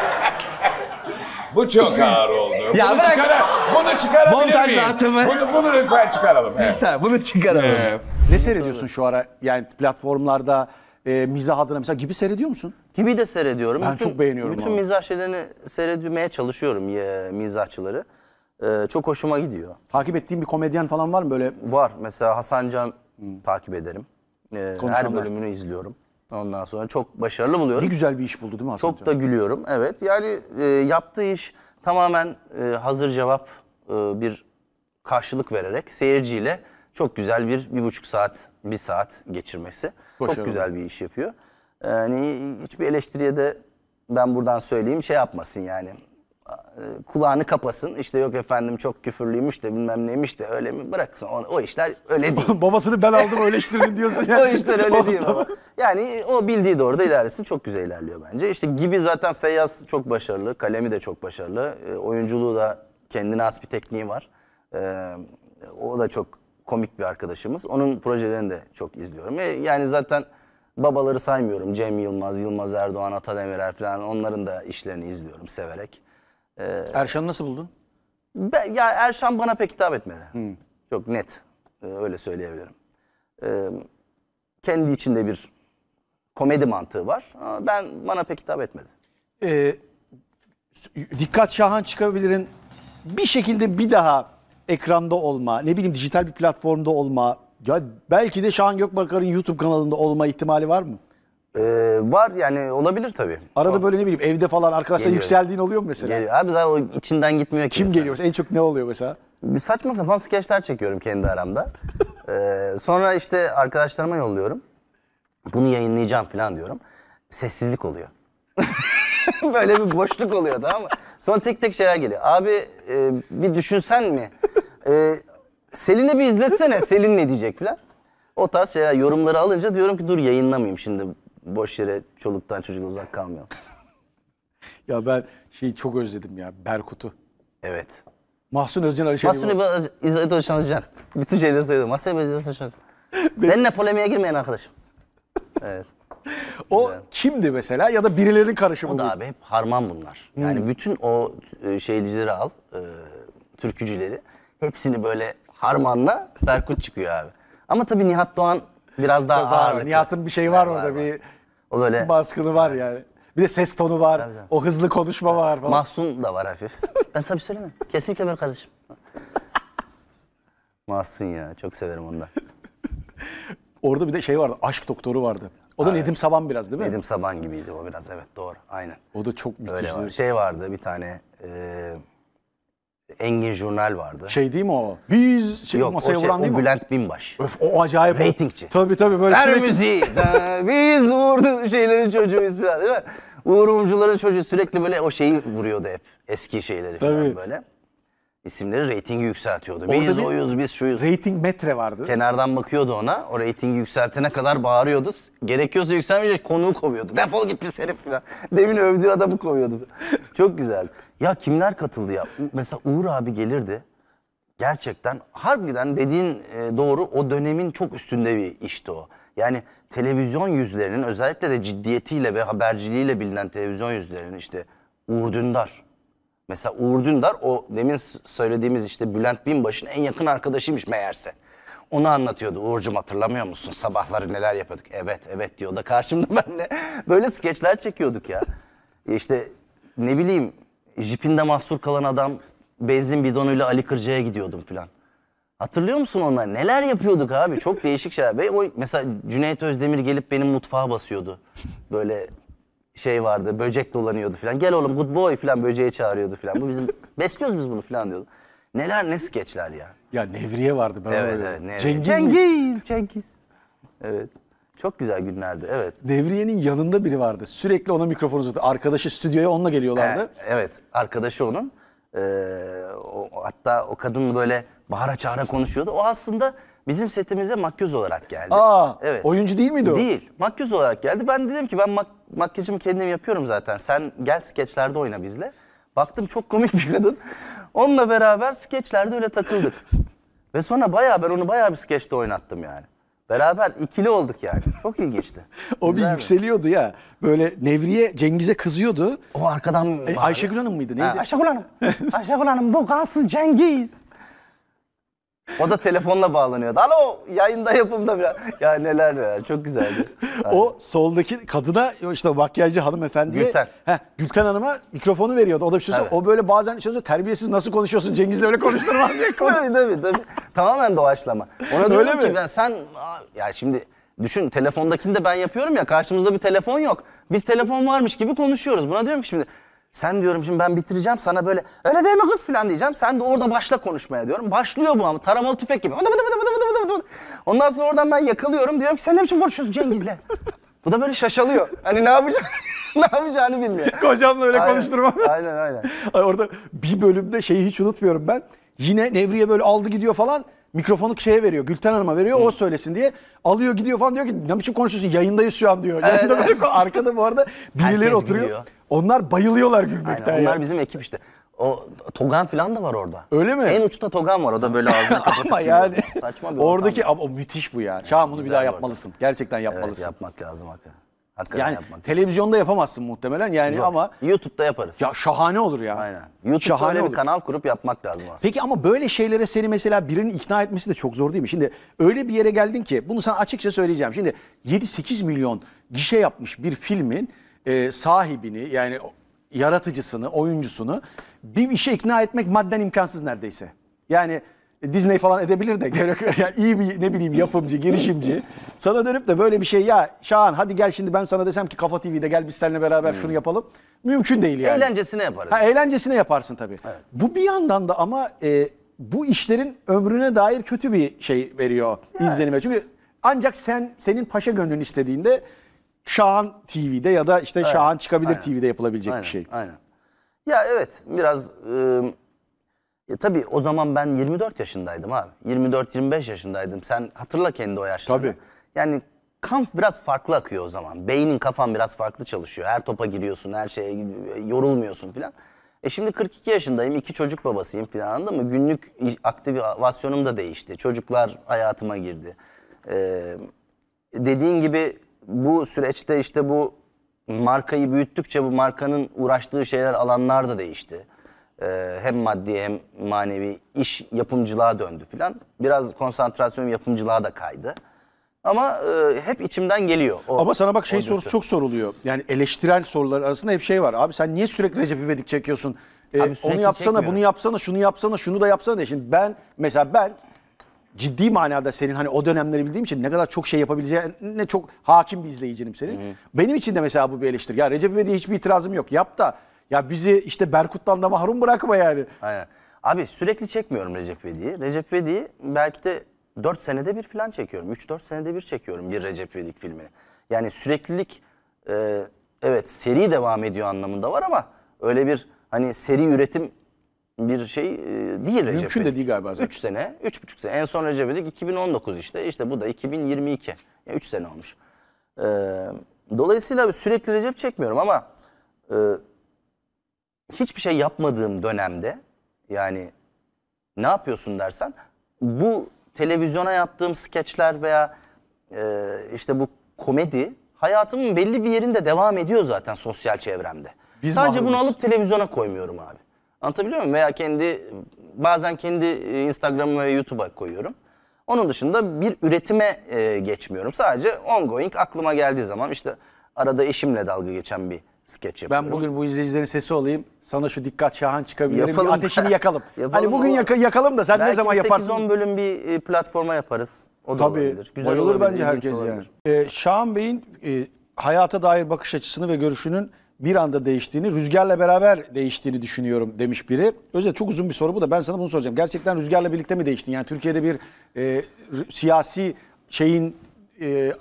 [SPEAKER 3] [laughs] Bu çok ağır oldu. Ya bunu, bırak- çıkara- bunu
[SPEAKER 4] çıkarabilir Montajla miyiz? atımı. Bunu, bunu lütfen çıkaralım.
[SPEAKER 1] Evet. Ha, [laughs] bunu çıkaralım. Ne seyrediyorsun şu ara? Yani platformlarda e, mizah adına mesela gibi seyrediyor musun? Gibi
[SPEAKER 5] de seyrediyorum. Ben bütün, çok beğeniyorum Bütün onu. mizah şeylerini seyretmeye çalışıyorum e, mizahçıları. E, çok hoşuma gidiyor. Takip ettiğin bir komedyen falan var mı böyle? Var. Mesela Hasan Can hmm. takip ederim. E, her bölümünü izliyorum. Ondan sonra çok başarılı buluyorum. Ne güzel bir iş buldu değil mi Hasan Çok Can? da gülüyorum. Evet. Yani e, yaptığı iş tamamen e, hazır cevap e, bir karşılık vererek seyirciyle çok güzel bir, bir buçuk saat, bir saat geçirmesi. Başarılı. Çok güzel bir iş yapıyor. Yani hiçbir eleştiriye de ben buradan söyleyeyim şey yapmasın yani. E, kulağını kapasın işte yok efendim çok küfürlüymüş de bilmem neymiş de öyle mi bıraksın o, o işler öyle [laughs] değil. Babasını ben aldım öyle işlerim diyorsun [laughs] yani. o işler öyle değil ama. Yani o bildiği doğruda ilerlesin çok güzel ilerliyor bence. İşte gibi zaten Feyyaz çok başarılı kalemi de çok başarılı e, oyunculuğu da kendine has bir tekniği var. E, o da çok komik bir arkadaşımız. Onun projelerini de çok izliyorum. E, yani zaten babaları saymıyorum. Cem Yılmaz, Yılmaz Erdoğan, Atademirer falan onların da işlerini izliyorum severek. E, Erşan'ı nasıl buldun? Ben, ya Erşan bana pek hitap etmedi. Hmm. Çok net. E, öyle söyleyebilirim. E, kendi içinde bir komedi mantığı var. Ama ben bana pek hitap etmedi. E, dikkat Şahan çıkabilirin
[SPEAKER 1] bir şekilde bir daha ekranda olma, ne bileyim dijital bir platformda olma, ya belki de Şahan Gökbakar'ın YouTube kanalında olma ihtimali var mı? Ee, var yani olabilir
[SPEAKER 5] tabii. Arada o, böyle ne bileyim evde falan arkadaşlar yükseldiğin oluyor mu mesela? Geliyor. Abi zaten o içinden gitmiyor ki. Kim insan. geliyor? En çok ne oluyor mesela? Bir saçma sapan skeçler çekiyorum kendi aramda. [laughs] ee, sonra işte arkadaşlarıma yolluyorum. Bunu yayınlayacağım falan diyorum. Sessizlik oluyor. [laughs] böyle bir boşluk oluyor tamam mı? Sonra tek tek şeyler geliyor. Abi e, bir düşünsen mi? Ee, Selin'e bir izletsene. [laughs] Selin ne diyecek filan. O tarz şeyler yorumları alınca diyorum ki dur yayınlamayayım şimdi. Boş yere çoluktan çocukla uzak kalmayalım. [laughs] ya ben şeyi çok özledim ya Berkut'u. Evet. Mahsun Özcan Ali Mahsun Şerif. İzzet Özcan Özcan. Bütün şeyleri saydım. Mahsun İzzet Özcan Özcan. [laughs] Benimle polemiğe girmeyen arkadaşım. Evet. O Güzel. kimdi mesela ya da birilerinin karışımı O da abi hep harman bunlar. Yani hmm. bütün o e, şeycileri al, e, türkücüleri. Hepsini böyle harmanla Berkut çıkıyor abi. Ama tabii Nihat Doğan biraz daha ağır. Nihat'ın bir şeyi var orada bir O böyle baskını var yani. Bir de ses tonu var. canım. O hızlı konuşma var falan. Mahsun da var hafif. Ben sana bir şey söyleyeyim Kesinlikle böyle kardeşim. Mahsun ya çok severim onu da. Orada bir de şey vardı. Aşk doktoru vardı. O da Nedim Saban biraz değil mi? Nedim Saban gibiydi o biraz evet doğru aynen. O da çok müthişti. Öyle var. Şey vardı bir tane eee Engin Jurnal vardı. Şey değil mi o? Biz şey, Yok, masaya o şey, vuran değil o mi? Bülent Binbaş. Öf, o acayip. Ratingçi. Tabii tabii böyle Her sürekli. müziği. [laughs] biz vurdu şeylerin çocuğuyuz falan değil mi? Uğur çocuğu sürekli böyle o şeyi vuruyordu hep. Eski şeyleri falan Tabii. böyle isimleri reytingi yükseltiyordu. Orada biz oyuz, biz şuyuz. Rating metre vardı. Kenardan bakıyordu ona. O reytingi yükseltene kadar bağırıyordu. Gerekiyorsa yükselmeyecek konuğu kovuyordu. Defol git bir herif falan. Demin övdüğü adamı kovuyordu. Çok güzel. Ya kimler katıldı ya? Mesela Uğur abi gelirdi. Gerçekten harbiden dediğin e, doğru o dönemin çok üstünde bir işti o. Yani televizyon yüzlerinin özellikle de ciddiyetiyle ve haberciliğiyle bilinen televizyon yüzlerinin işte Uğur Dündar, Mesela Uğur Dündar o demin söylediğimiz işte Bülent Binbaşı'nın en yakın arkadaşıymış meğerse. Onu anlatıyordu. Uğur'cum hatırlamıyor musun? Sabahları neler yapıyorduk? Evet evet diyor da karşımda [laughs] benle. Böyle skeçler çekiyorduk ya. E işte ne bileyim jipinde mahsur kalan adam benzin bidonuyla Ali Kırca'ya gidiyordum filan. Hatırlıyor musun onlar? Neler yapıyorduk abi? Çok değişik şeyler. Ve o mesela Cüneyt Özdemir gelip benim mutfağa basıyordu. Böyle şey vardı, böcek dolanıyordu falan. Gel oğlum good boy falan böceği çağırıyordu falan. Bu bizim [laughs] besliyoruz biz bunu falan diyordu. Neler ne skeçler ya. Ya Nevriye vardı ben Evet, evet Nevriye. Cengiz,
[SPEAKER 3] Cengiz, mi?
[SPEAKER 5] Cengiz. Evet. Çok güzel günlerdi evet. Nevriye'nin yanında biri vardı. Sürekli ona mikrofon uzatıyor. Arkadaşı stüdyoya onunla geliyorlardı. He, evet, arkadaşı onun. Ee, o, hatta o kadın böyle bağıra çağıra konuşuyordu. O aslında bizim setimize makyöz olarak geldi. Aa, evet. oyuncu değil miydi o? Değil, makyöz olarak geldi. Ben dedim ki ben mak makyajımı kendim yapıyorum zaten. Sen gel skeçlerde oyna bizle. Baktım çok komik bir kadın. Onunla beraber skeçlerde öyle takıldık. Ve sonra bayağı ben onu bayağı bir skeçte oynattım yani. Beraber ikili olduk yani. Çok ilginçti. o Güzel bir mi? yükseliyordu ya. Böyle Nevriye Cengiz'e kızıyordu. O arkadan... E, Ayşegül Hanım mıydı neydi? Ha, Ayşegül Hanım. [laughs] Ayşegül Hanım bu kansız Cengiz. O da telefonla bağlanıyordu. Alo yayında yapımda biraz. Ya neler neler çok güzeldi. o
[SPEAKER 1] soldaki kadına işte makyajcı hanımefendiye. Gülten. Heh, Gülten Hanım'a mikrofonu veriyordu. O da bir şey evet. O böyle bazen şey söylüyor, terbiyesiz nasıl konuşuyorsun
[SPEAKER 5] Cengiz'le öyle konuşturma [laughs] diye. tabii tabii tabii. Tamamen doğaçlama. Ona öyle mi? Ki ben sen ya şimdi Düşün telefondakini de ben yapıyorum ya karşımızda bir telefon yok. Biz telefon varmış gibi konuşuyoruz. Buna diyorum ki şimdi sen diyorum şimdi ben bitireceğim sana böyle öyle deme kız falan diyeceğim. Sen de orada başla konuşmaya diyorum. Başlıyor bu ama taramalı tüfek gibi. Ondan sonra oradan ben yakalıyorum diyorum ki sen ne biçim konuşuyorsun Cengiz'le? bu da böyle şaşalıyor. Hani ne yapacağım? [laughs] ne yapacağını bilmiyor. Kocamla öyle aynen, konuşturmam.
[SPEAKER 1] Aynen aynen. Orada bir bölümde şeyi hiç unutmuyorum ben. Yine Nevriye böyle aldı gidiyor falan mikrofonu şeye veriyor. Gülten Hanım'a veriyor. Hı. O söylesin diye. Alıyor gidiyor falan diyor ki ne biçim konuşuyorsun? Yayındayız şu an diyor. Yayında evet. böyle arkada bu arada birileri oturuyor. Gülüyor. Onlar bayılıyorlar gülmekten. Aynen, onlar ya. bizim
[SPEAKER 5] ekip işte. O Togan falan da var orada. Öyle mi? En uçta Togan var. O da böyle ağzını [laughs] Ama yani. Saçma bir Oradaki ortam. müthiş bu yani.
[SPEAKER 1] Şahan bunu bir daha yapmalısın. Orada. Gerçekten yapmalısın. Evet yapmak lazım hakikaten. Hakikaten yani yapmak. televizyonda yapamazsın
[SPEAKER 5] muhtemelen yani Zor. ama YouTube'da yaparız. Ya şahane olur ya. Aynen. YouTube'da şahane öyle bir kanal kurup yapmak lazım aslında.
[SPEAKER 1] Peki ama böyle şeylere seni mesela birinin ikna etmesi de çok zor değil mi? Şimdi öyle bir yere geldin ki bunu sana açıkça söyleyeceğim. Şimdi 7-8 milyon gişe yapmış bir filmin e, sahibini yani yaratıcısını, oyuncusunu bir işe ikna etmek madden imkansız neredeyse. Yani e, Disney falan edebilir de [laughs] yani iyi bir ne bileyim yapımcı, girişimci sana dönüp de böyle bir şey ya Şahan hadi gel şimdi ben sana desem ki Kafa TV'de gel biz seninle beraber şunu yapalım. Mümkün değil yani. Eğlencesine yaparız. Ha, eğlencesine yaparsın tabii. Evet. Bu bir yandan da ama e, bu işlerin ömrüne dair kötü bir şey veriyor izlenime. Çünkü ancak sen senin paşa gönlün istediğinde Şahan TV'de ya da işte Şahan çıkabilir Aynen. TV'de yapılabilecek Aynen. bir şey.
[SPEAKER 5] Aynen. Ya evet biraz e, e tabii o zaman ben 24 yaşındaydım abi. 24-25 yaşındaydım. Sen hatırla kendi o yaşları. Tabii. Yani kan biraz farklı akıyor o zaman. Beynin kafan biraz farklı çalışıyor. Her topa giriyorsun, her şeye yorulmuyorsun filan. E şimdi 42 yaşındayım, iki çocuk babasıyım filan anladın mı? Günlük aktivasyonum da değişti. Çocuklar hayatıma girdi. Ee, dediğin gibi bu süreçte işte bu markayı büyüttükçe bu markanın uğraştığı şeyler alanlar da değişti. E, hem maddi hem manevi iş yapımcılığa döndü filan. Biraz konsantrasyon yapımcılığa da kaydı. Ama e, hep içimden geliyor. O, Ama sana bak şey sorusu çok soruluyor. Yani eleştirel sorular
[SPEAKER 1] arasında hep şey var. Abi sen niye sürekli Recep İvedik çekiyorsun? Ee, Abi onu yapsana, çekmiyorum. bunu yapsana, şunu yapsana, şunu da yapsana diye. Şimdi ben mesela ben ciddi manada senin hani o dönemleri bildiğim için ne kadar çok şey yapabileceğine çok hakim bir izleyicinim senin. Benim için de mesela bu bir eleştiri. Ya Recep İvedik'e
[SPEAKER 5] hiçbir itirazım yok. Yap da ya bizi işte Berkut'tan da mahrum bırakma yani. Aynen. Abi sürekli çekmiyorum Recep Vedi'yi. Recep Vedi'yi belki de 4 senede bir falan çekiyorum. 3-4 senede bir çekiyorum bir Recep Vedik filmini. Yani süreklilik e, evet seri devam ediyor anlamında var ama öyle bir hani seri üretim bir şey e, değil Recep Mümkün Vedik. de değil galiba zaten. 3 sene, 3,5 sene. En son Recep Vedik 2019 işte. İşte bu da 2022. 3 yani sene olmuş. E, dolayısıyla sürekli Recep çekmiyorum ama... E, hiçbir şey yapmadığım dönemde yani ne yapıyorsun dersen bu televizyona yaptığım skeçler veya e, işte bu komedi hayatımın belli bir yerinde devam ediyor zaten sosyal çevremde. Biz Sadece mahrumuz. bunu alıp televizyona koymuyorum abi. Anlatabiliyor muyum? Veya kendi bazen kendi e, Instagram'ıma ve YouTube'a koyuyorum. Onun dışında bir üretime e, geçmiyorum. Sadece ongoing aklıma geldiği zaman işte arada eşimle dalga geçen bir skeç yapıyorum. Ben bugün
[SPEAKER 1] bu izleyicilerin sesi olayım. Sana şu dikkat Şahan çıkabilirim. Yapalım. ateşini yakalım. [laughs] yapalım hani bugün yaka, yakalım da sen Belki ne zaman yaparsın? 8-10
[SPEAKER 5] bölüm bir e, platforma yaparız. O da Tabii, olabilir. Güzel olur bence herkes olabilir.
[SPEAKER 1] yani. Ee, Şahan Bey'in e, hayata dair bakış açısını ve görüşünün bir anda değiştiğini, rüzgarla beraber değiştiğini düşünüyorum demiş biri. Özellikle çok uzun bir soru bu da ben sana bunu soracağım. Gerçekten rüzgarla birlikte mi değiştin? Yani Türkiye'de bir e, siyasi şeyin e,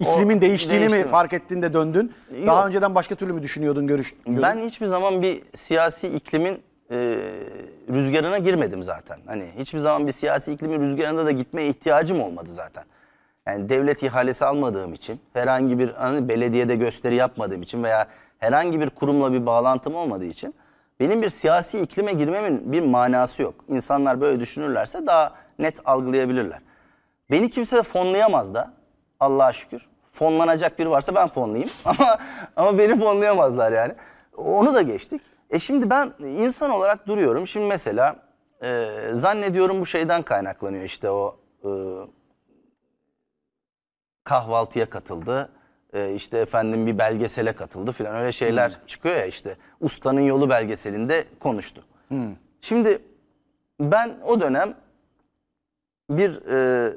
[SPEAKER 5] İklimin değiştiğini değişti mi, mi
[SPEAKER 1] fark ettiğinde döndün? Yok. Daha önceden başka türlü mü düşünüyordun, görüştün? Ben
[SPEAKER 5] hiçbir zaman bir siyasi iklimin e, rüzgarına girmedim zaten. Hani hiçbir zaman bir siyasi iklimin rüzgarında da gitmeye ihtiyacım olmadı zaten. Yani devlet ihalesi almadığım için, herhangi bir hani belediyede gösteri yapmadığım için veya herhangi bir kurumla bir bağlantım olmadığı için benim bir siyasi iklime girmemin bir manası yok. İnsanlar böyle düşünürlerse daha net algılayabilirler. Beni kimse fonlayamaz da. Allah'a şükür. Fonlanacak biri varsa ben fonlayayım. [laughs] Ama ama beni fonlayamazlar yani. Onu da geçtik. E şimdi ben insan olarak duruyorum. Şimdi mesela e, zannediyorum bu şeyden kaynaklanıyor işte o e, kahvaltıya katıldı. E, işte efendim bir belgesele katıldı filan öyle şeyler hmm. çıkıyor ya işte. Ustanın yolu belgeselinde konuştu. Hmm. Şimdi ben o dönem bir e,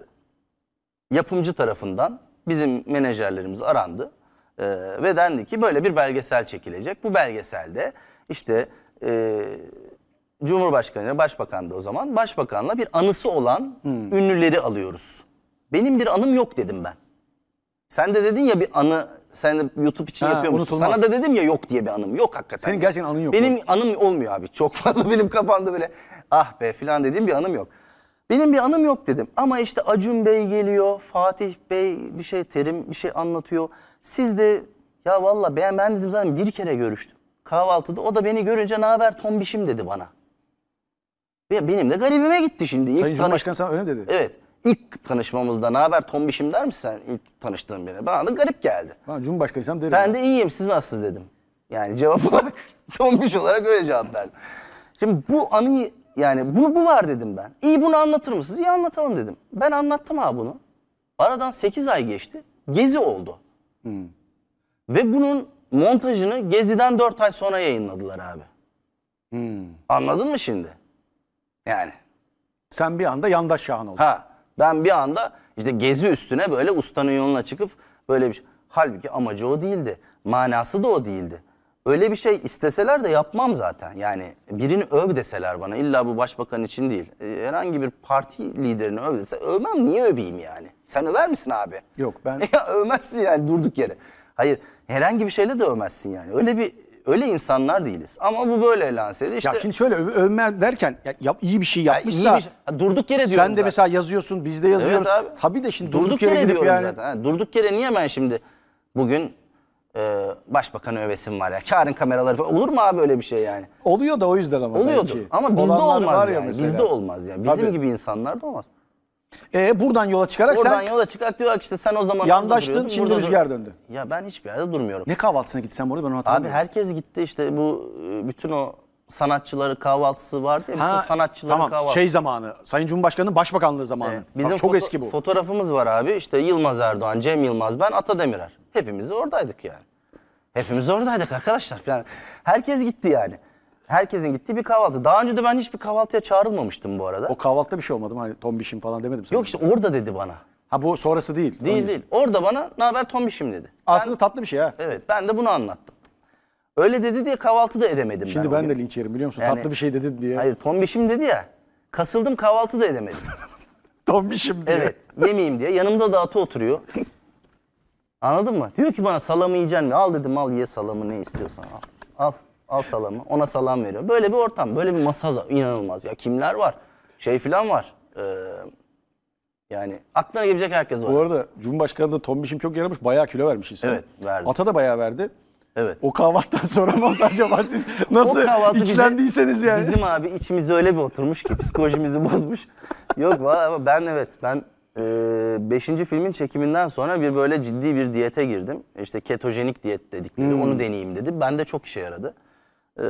[SPEAKER 5] yapımcı tarafından bizim menajerlerimiz arandı. Ee, ve dendi ki böyle bir belgesel çekilecek. Bu belgeselde işte e, Cumhurbaşkanı, Başbakan da o zaman. Başbakanla bir anısı olan hmm. ünlüleri alıyoruz. Benim bir anım yok dedim ben. Sen de dedin ya bir anı sen de YouTube için ha, yapıyor musun? Unutulmaz. Sana da dedim ya yok diye bir anım. Yok hakikaten. Senin gerçekten anın yok. Benim mu? anım olmuyor abi. Çok fazla [laughs] benim kafamda böyle ah be filan dediğim bir anım yok. Benim bir anım yok dedim. Ama işte Acun Bey geliyor, Fatih Bey bir şey terim bir şey anlatıyor. Siz de ya valla ben, ben dedim zaten bir kere görüştüm kahvaltıda. O da beni görünce ne haber tombişim dedi bana. Ya benim de garibime gitti şimdi. İlk Sayın Cumhurbaşkanı sana öyle dedi? Evet. İlk tanışmamızda ne haber tombişim der misin sen ilk tanıştığın birine? Bana da garip geldi. Ben Cumhurbaşkanıysam derim. Ben de iyiyim siz nasılsınız dedim. Yani cevap olarak [laughs] tombiş olarak öyle cevap verdim. Şimdi bu anıyı yani bunu bu var dedim ben. İyi bunu anlatır mısınız? İyi anlatalım dedim. Ben anlattım abi bunu. Aradan 8 ay geçti. Gezi oldu. Hmm. Ve bunun montajını Gezi'den 4 ay sonra yayınladılar abi. Hmm. Anladın mı şimdi? Yani. Sen bir anda yandaş şahan oldun. Ha. Ben bir anda işte Gezi üstüne böyle ustanın yoluna çıkıp böyle bir şey. Halbuki amacı o değildi. Manası da o değildi. Öyle bir şey isteseler de yapmam zaten. Yani birini öv deseler bana illa bu başbakan için değil. E, herhangi bir parti liderini öv dese övmem niye öveyim yani? Sen över misin abi? Yok ben... [laughs] Ya övmezsin yani durduk yere. Hayır herhangi bir şeyle de övmezsin yani. Öyle bir öyle insanlar değiliz. Ama bu böyle lanse edildi. ya şimdi şöyle öv övme derken ya, yap, iyi bir şey yapmışsa. Ya iyi bir şey, ha, durduk yere diyorum Sen de zaten. mesela yazıyorsun biz de yazıyoruz. Evet abi. Tabii de şimdi durduk, durduk yere, yere gidip yani. Zaten. Ha, durduk yere niye ben şimdi bugün e, ee, başbakanı övesim var ya. Çağırın kameraları falan. Olur mu abi öyle bir şey yani? Oluyor da o yüzden ama Oluyordu belki. ama bizde Olanlar var olmaz yani. Bizde olmaz yani. Bizim Tabii. gibi da olmaz. Ee, buradan yola çıkarak Oradan sen yola çıkarak diyorlar ki işte sen o zaman orada yandaştın şimdi burada dur- rüzgar döndü. Ya ben hiçbir yerde durmuyorum. Ne kahvaltısına gitsen orada ben onu Abi herkes gitti işte bu e, bütün o sanatçıları kahvaltısı vardı ya. bütün sanatçıların tamam, kahvaltısı. şey
[SPEAKER 1] zamanı. Sayın Cumhurbaşkanı'nın başbakanlığı zamanı. Bak, çok foto- eski bu. Fotoğrafımız
[SPEAKER 5] var abi. İşte Yılmaz Erdoğan, Cem Yılmaz, ben Ata Demirer. Hepimiz oradaydık yani. Hepimiz oradaydık arkadaşlar. Yani herkes gitti yani. Herkesin gittiği bir kahvaltı. Daha önce de ben hiçbir kahvaltıya çağrılmamıştım bu arada. O kahvaltıda bir şey olmadı mı? Hani tombişim falan demedim sana. Yok işte orada dedi bana. Ha bu sonrası değil. Değil değil. Orada bana ne haber tombişim dedi. Aslında ben, tatlı bir şey ha. Evet ben de bunu anlattım. Öyle dedi diye kahvaltı da edemedim Şimdi ben. ben de linç yerim biliyor musun? Yani, tatlı bir şey dedi diye. Hayır tombişim dedi ya. Kasıldım kahvaltı da edemedim. [laughs] tombişim diye. Evet yemeyeyim diye. Yanımda da atı oturuyor. Anladın mı? Diyor ki bana salamı yiyecek mi? Al dedim al ye salamı ne istiyorsan al. Al, al salamı. Ona salam veriyor. Böyle bir ortam, böyle bir masa inanılmaz. Ya kimler var? Şey filan var. Ee, yani aklına gelecek herkes var. Bu arada
[SPEAKER 1] Cumhurbaşkanı da tombişim çok yaramış. Bayağı kilo vermiş insan. Evet verdi. Ata da bayağı verdi. Evet. O kahvaltıdan
[SPEAKER 2] sonra mı acaba siz nasıl içlendiyseniz bize, yani? Bizim
[SPEAKER 5] abi içimiz öyle bir oturmuş ki psikolojimizi bozmuş. Yok ama ben evet ben 5. E, ee, filmin çekiminden sonra bir böyle ciddi bir diyete girdim. İşte ketojenik diyet dedikleri hmm. onu deneyeyim dedi. Bende çok işe yaradı. E,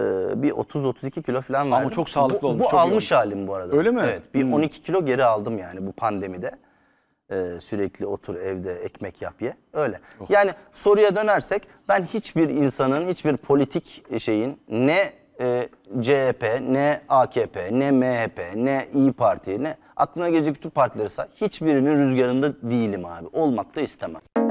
[SPEAKER 5] bir 30-32 kilo falan verdim. Ama çok sağlıklı bu, olmuş. Bu çok almış halim bu arada. Öyle mi? Evet bir hmm. 12 kilo geri aldım yani bu pandemide. Ee, sürekli otur evde ekmek yap ye. Öyle. Oh. Yani soruya dönersek ben hiçbir insanın, hiçbir politik şeyin ne e, CHP, ne AKP, ne MHP, ne İyi Parti, ne aklına gelecek bütün partileri say. Hiçbirinin rüzgarında değilim abi. Olmak da istemem.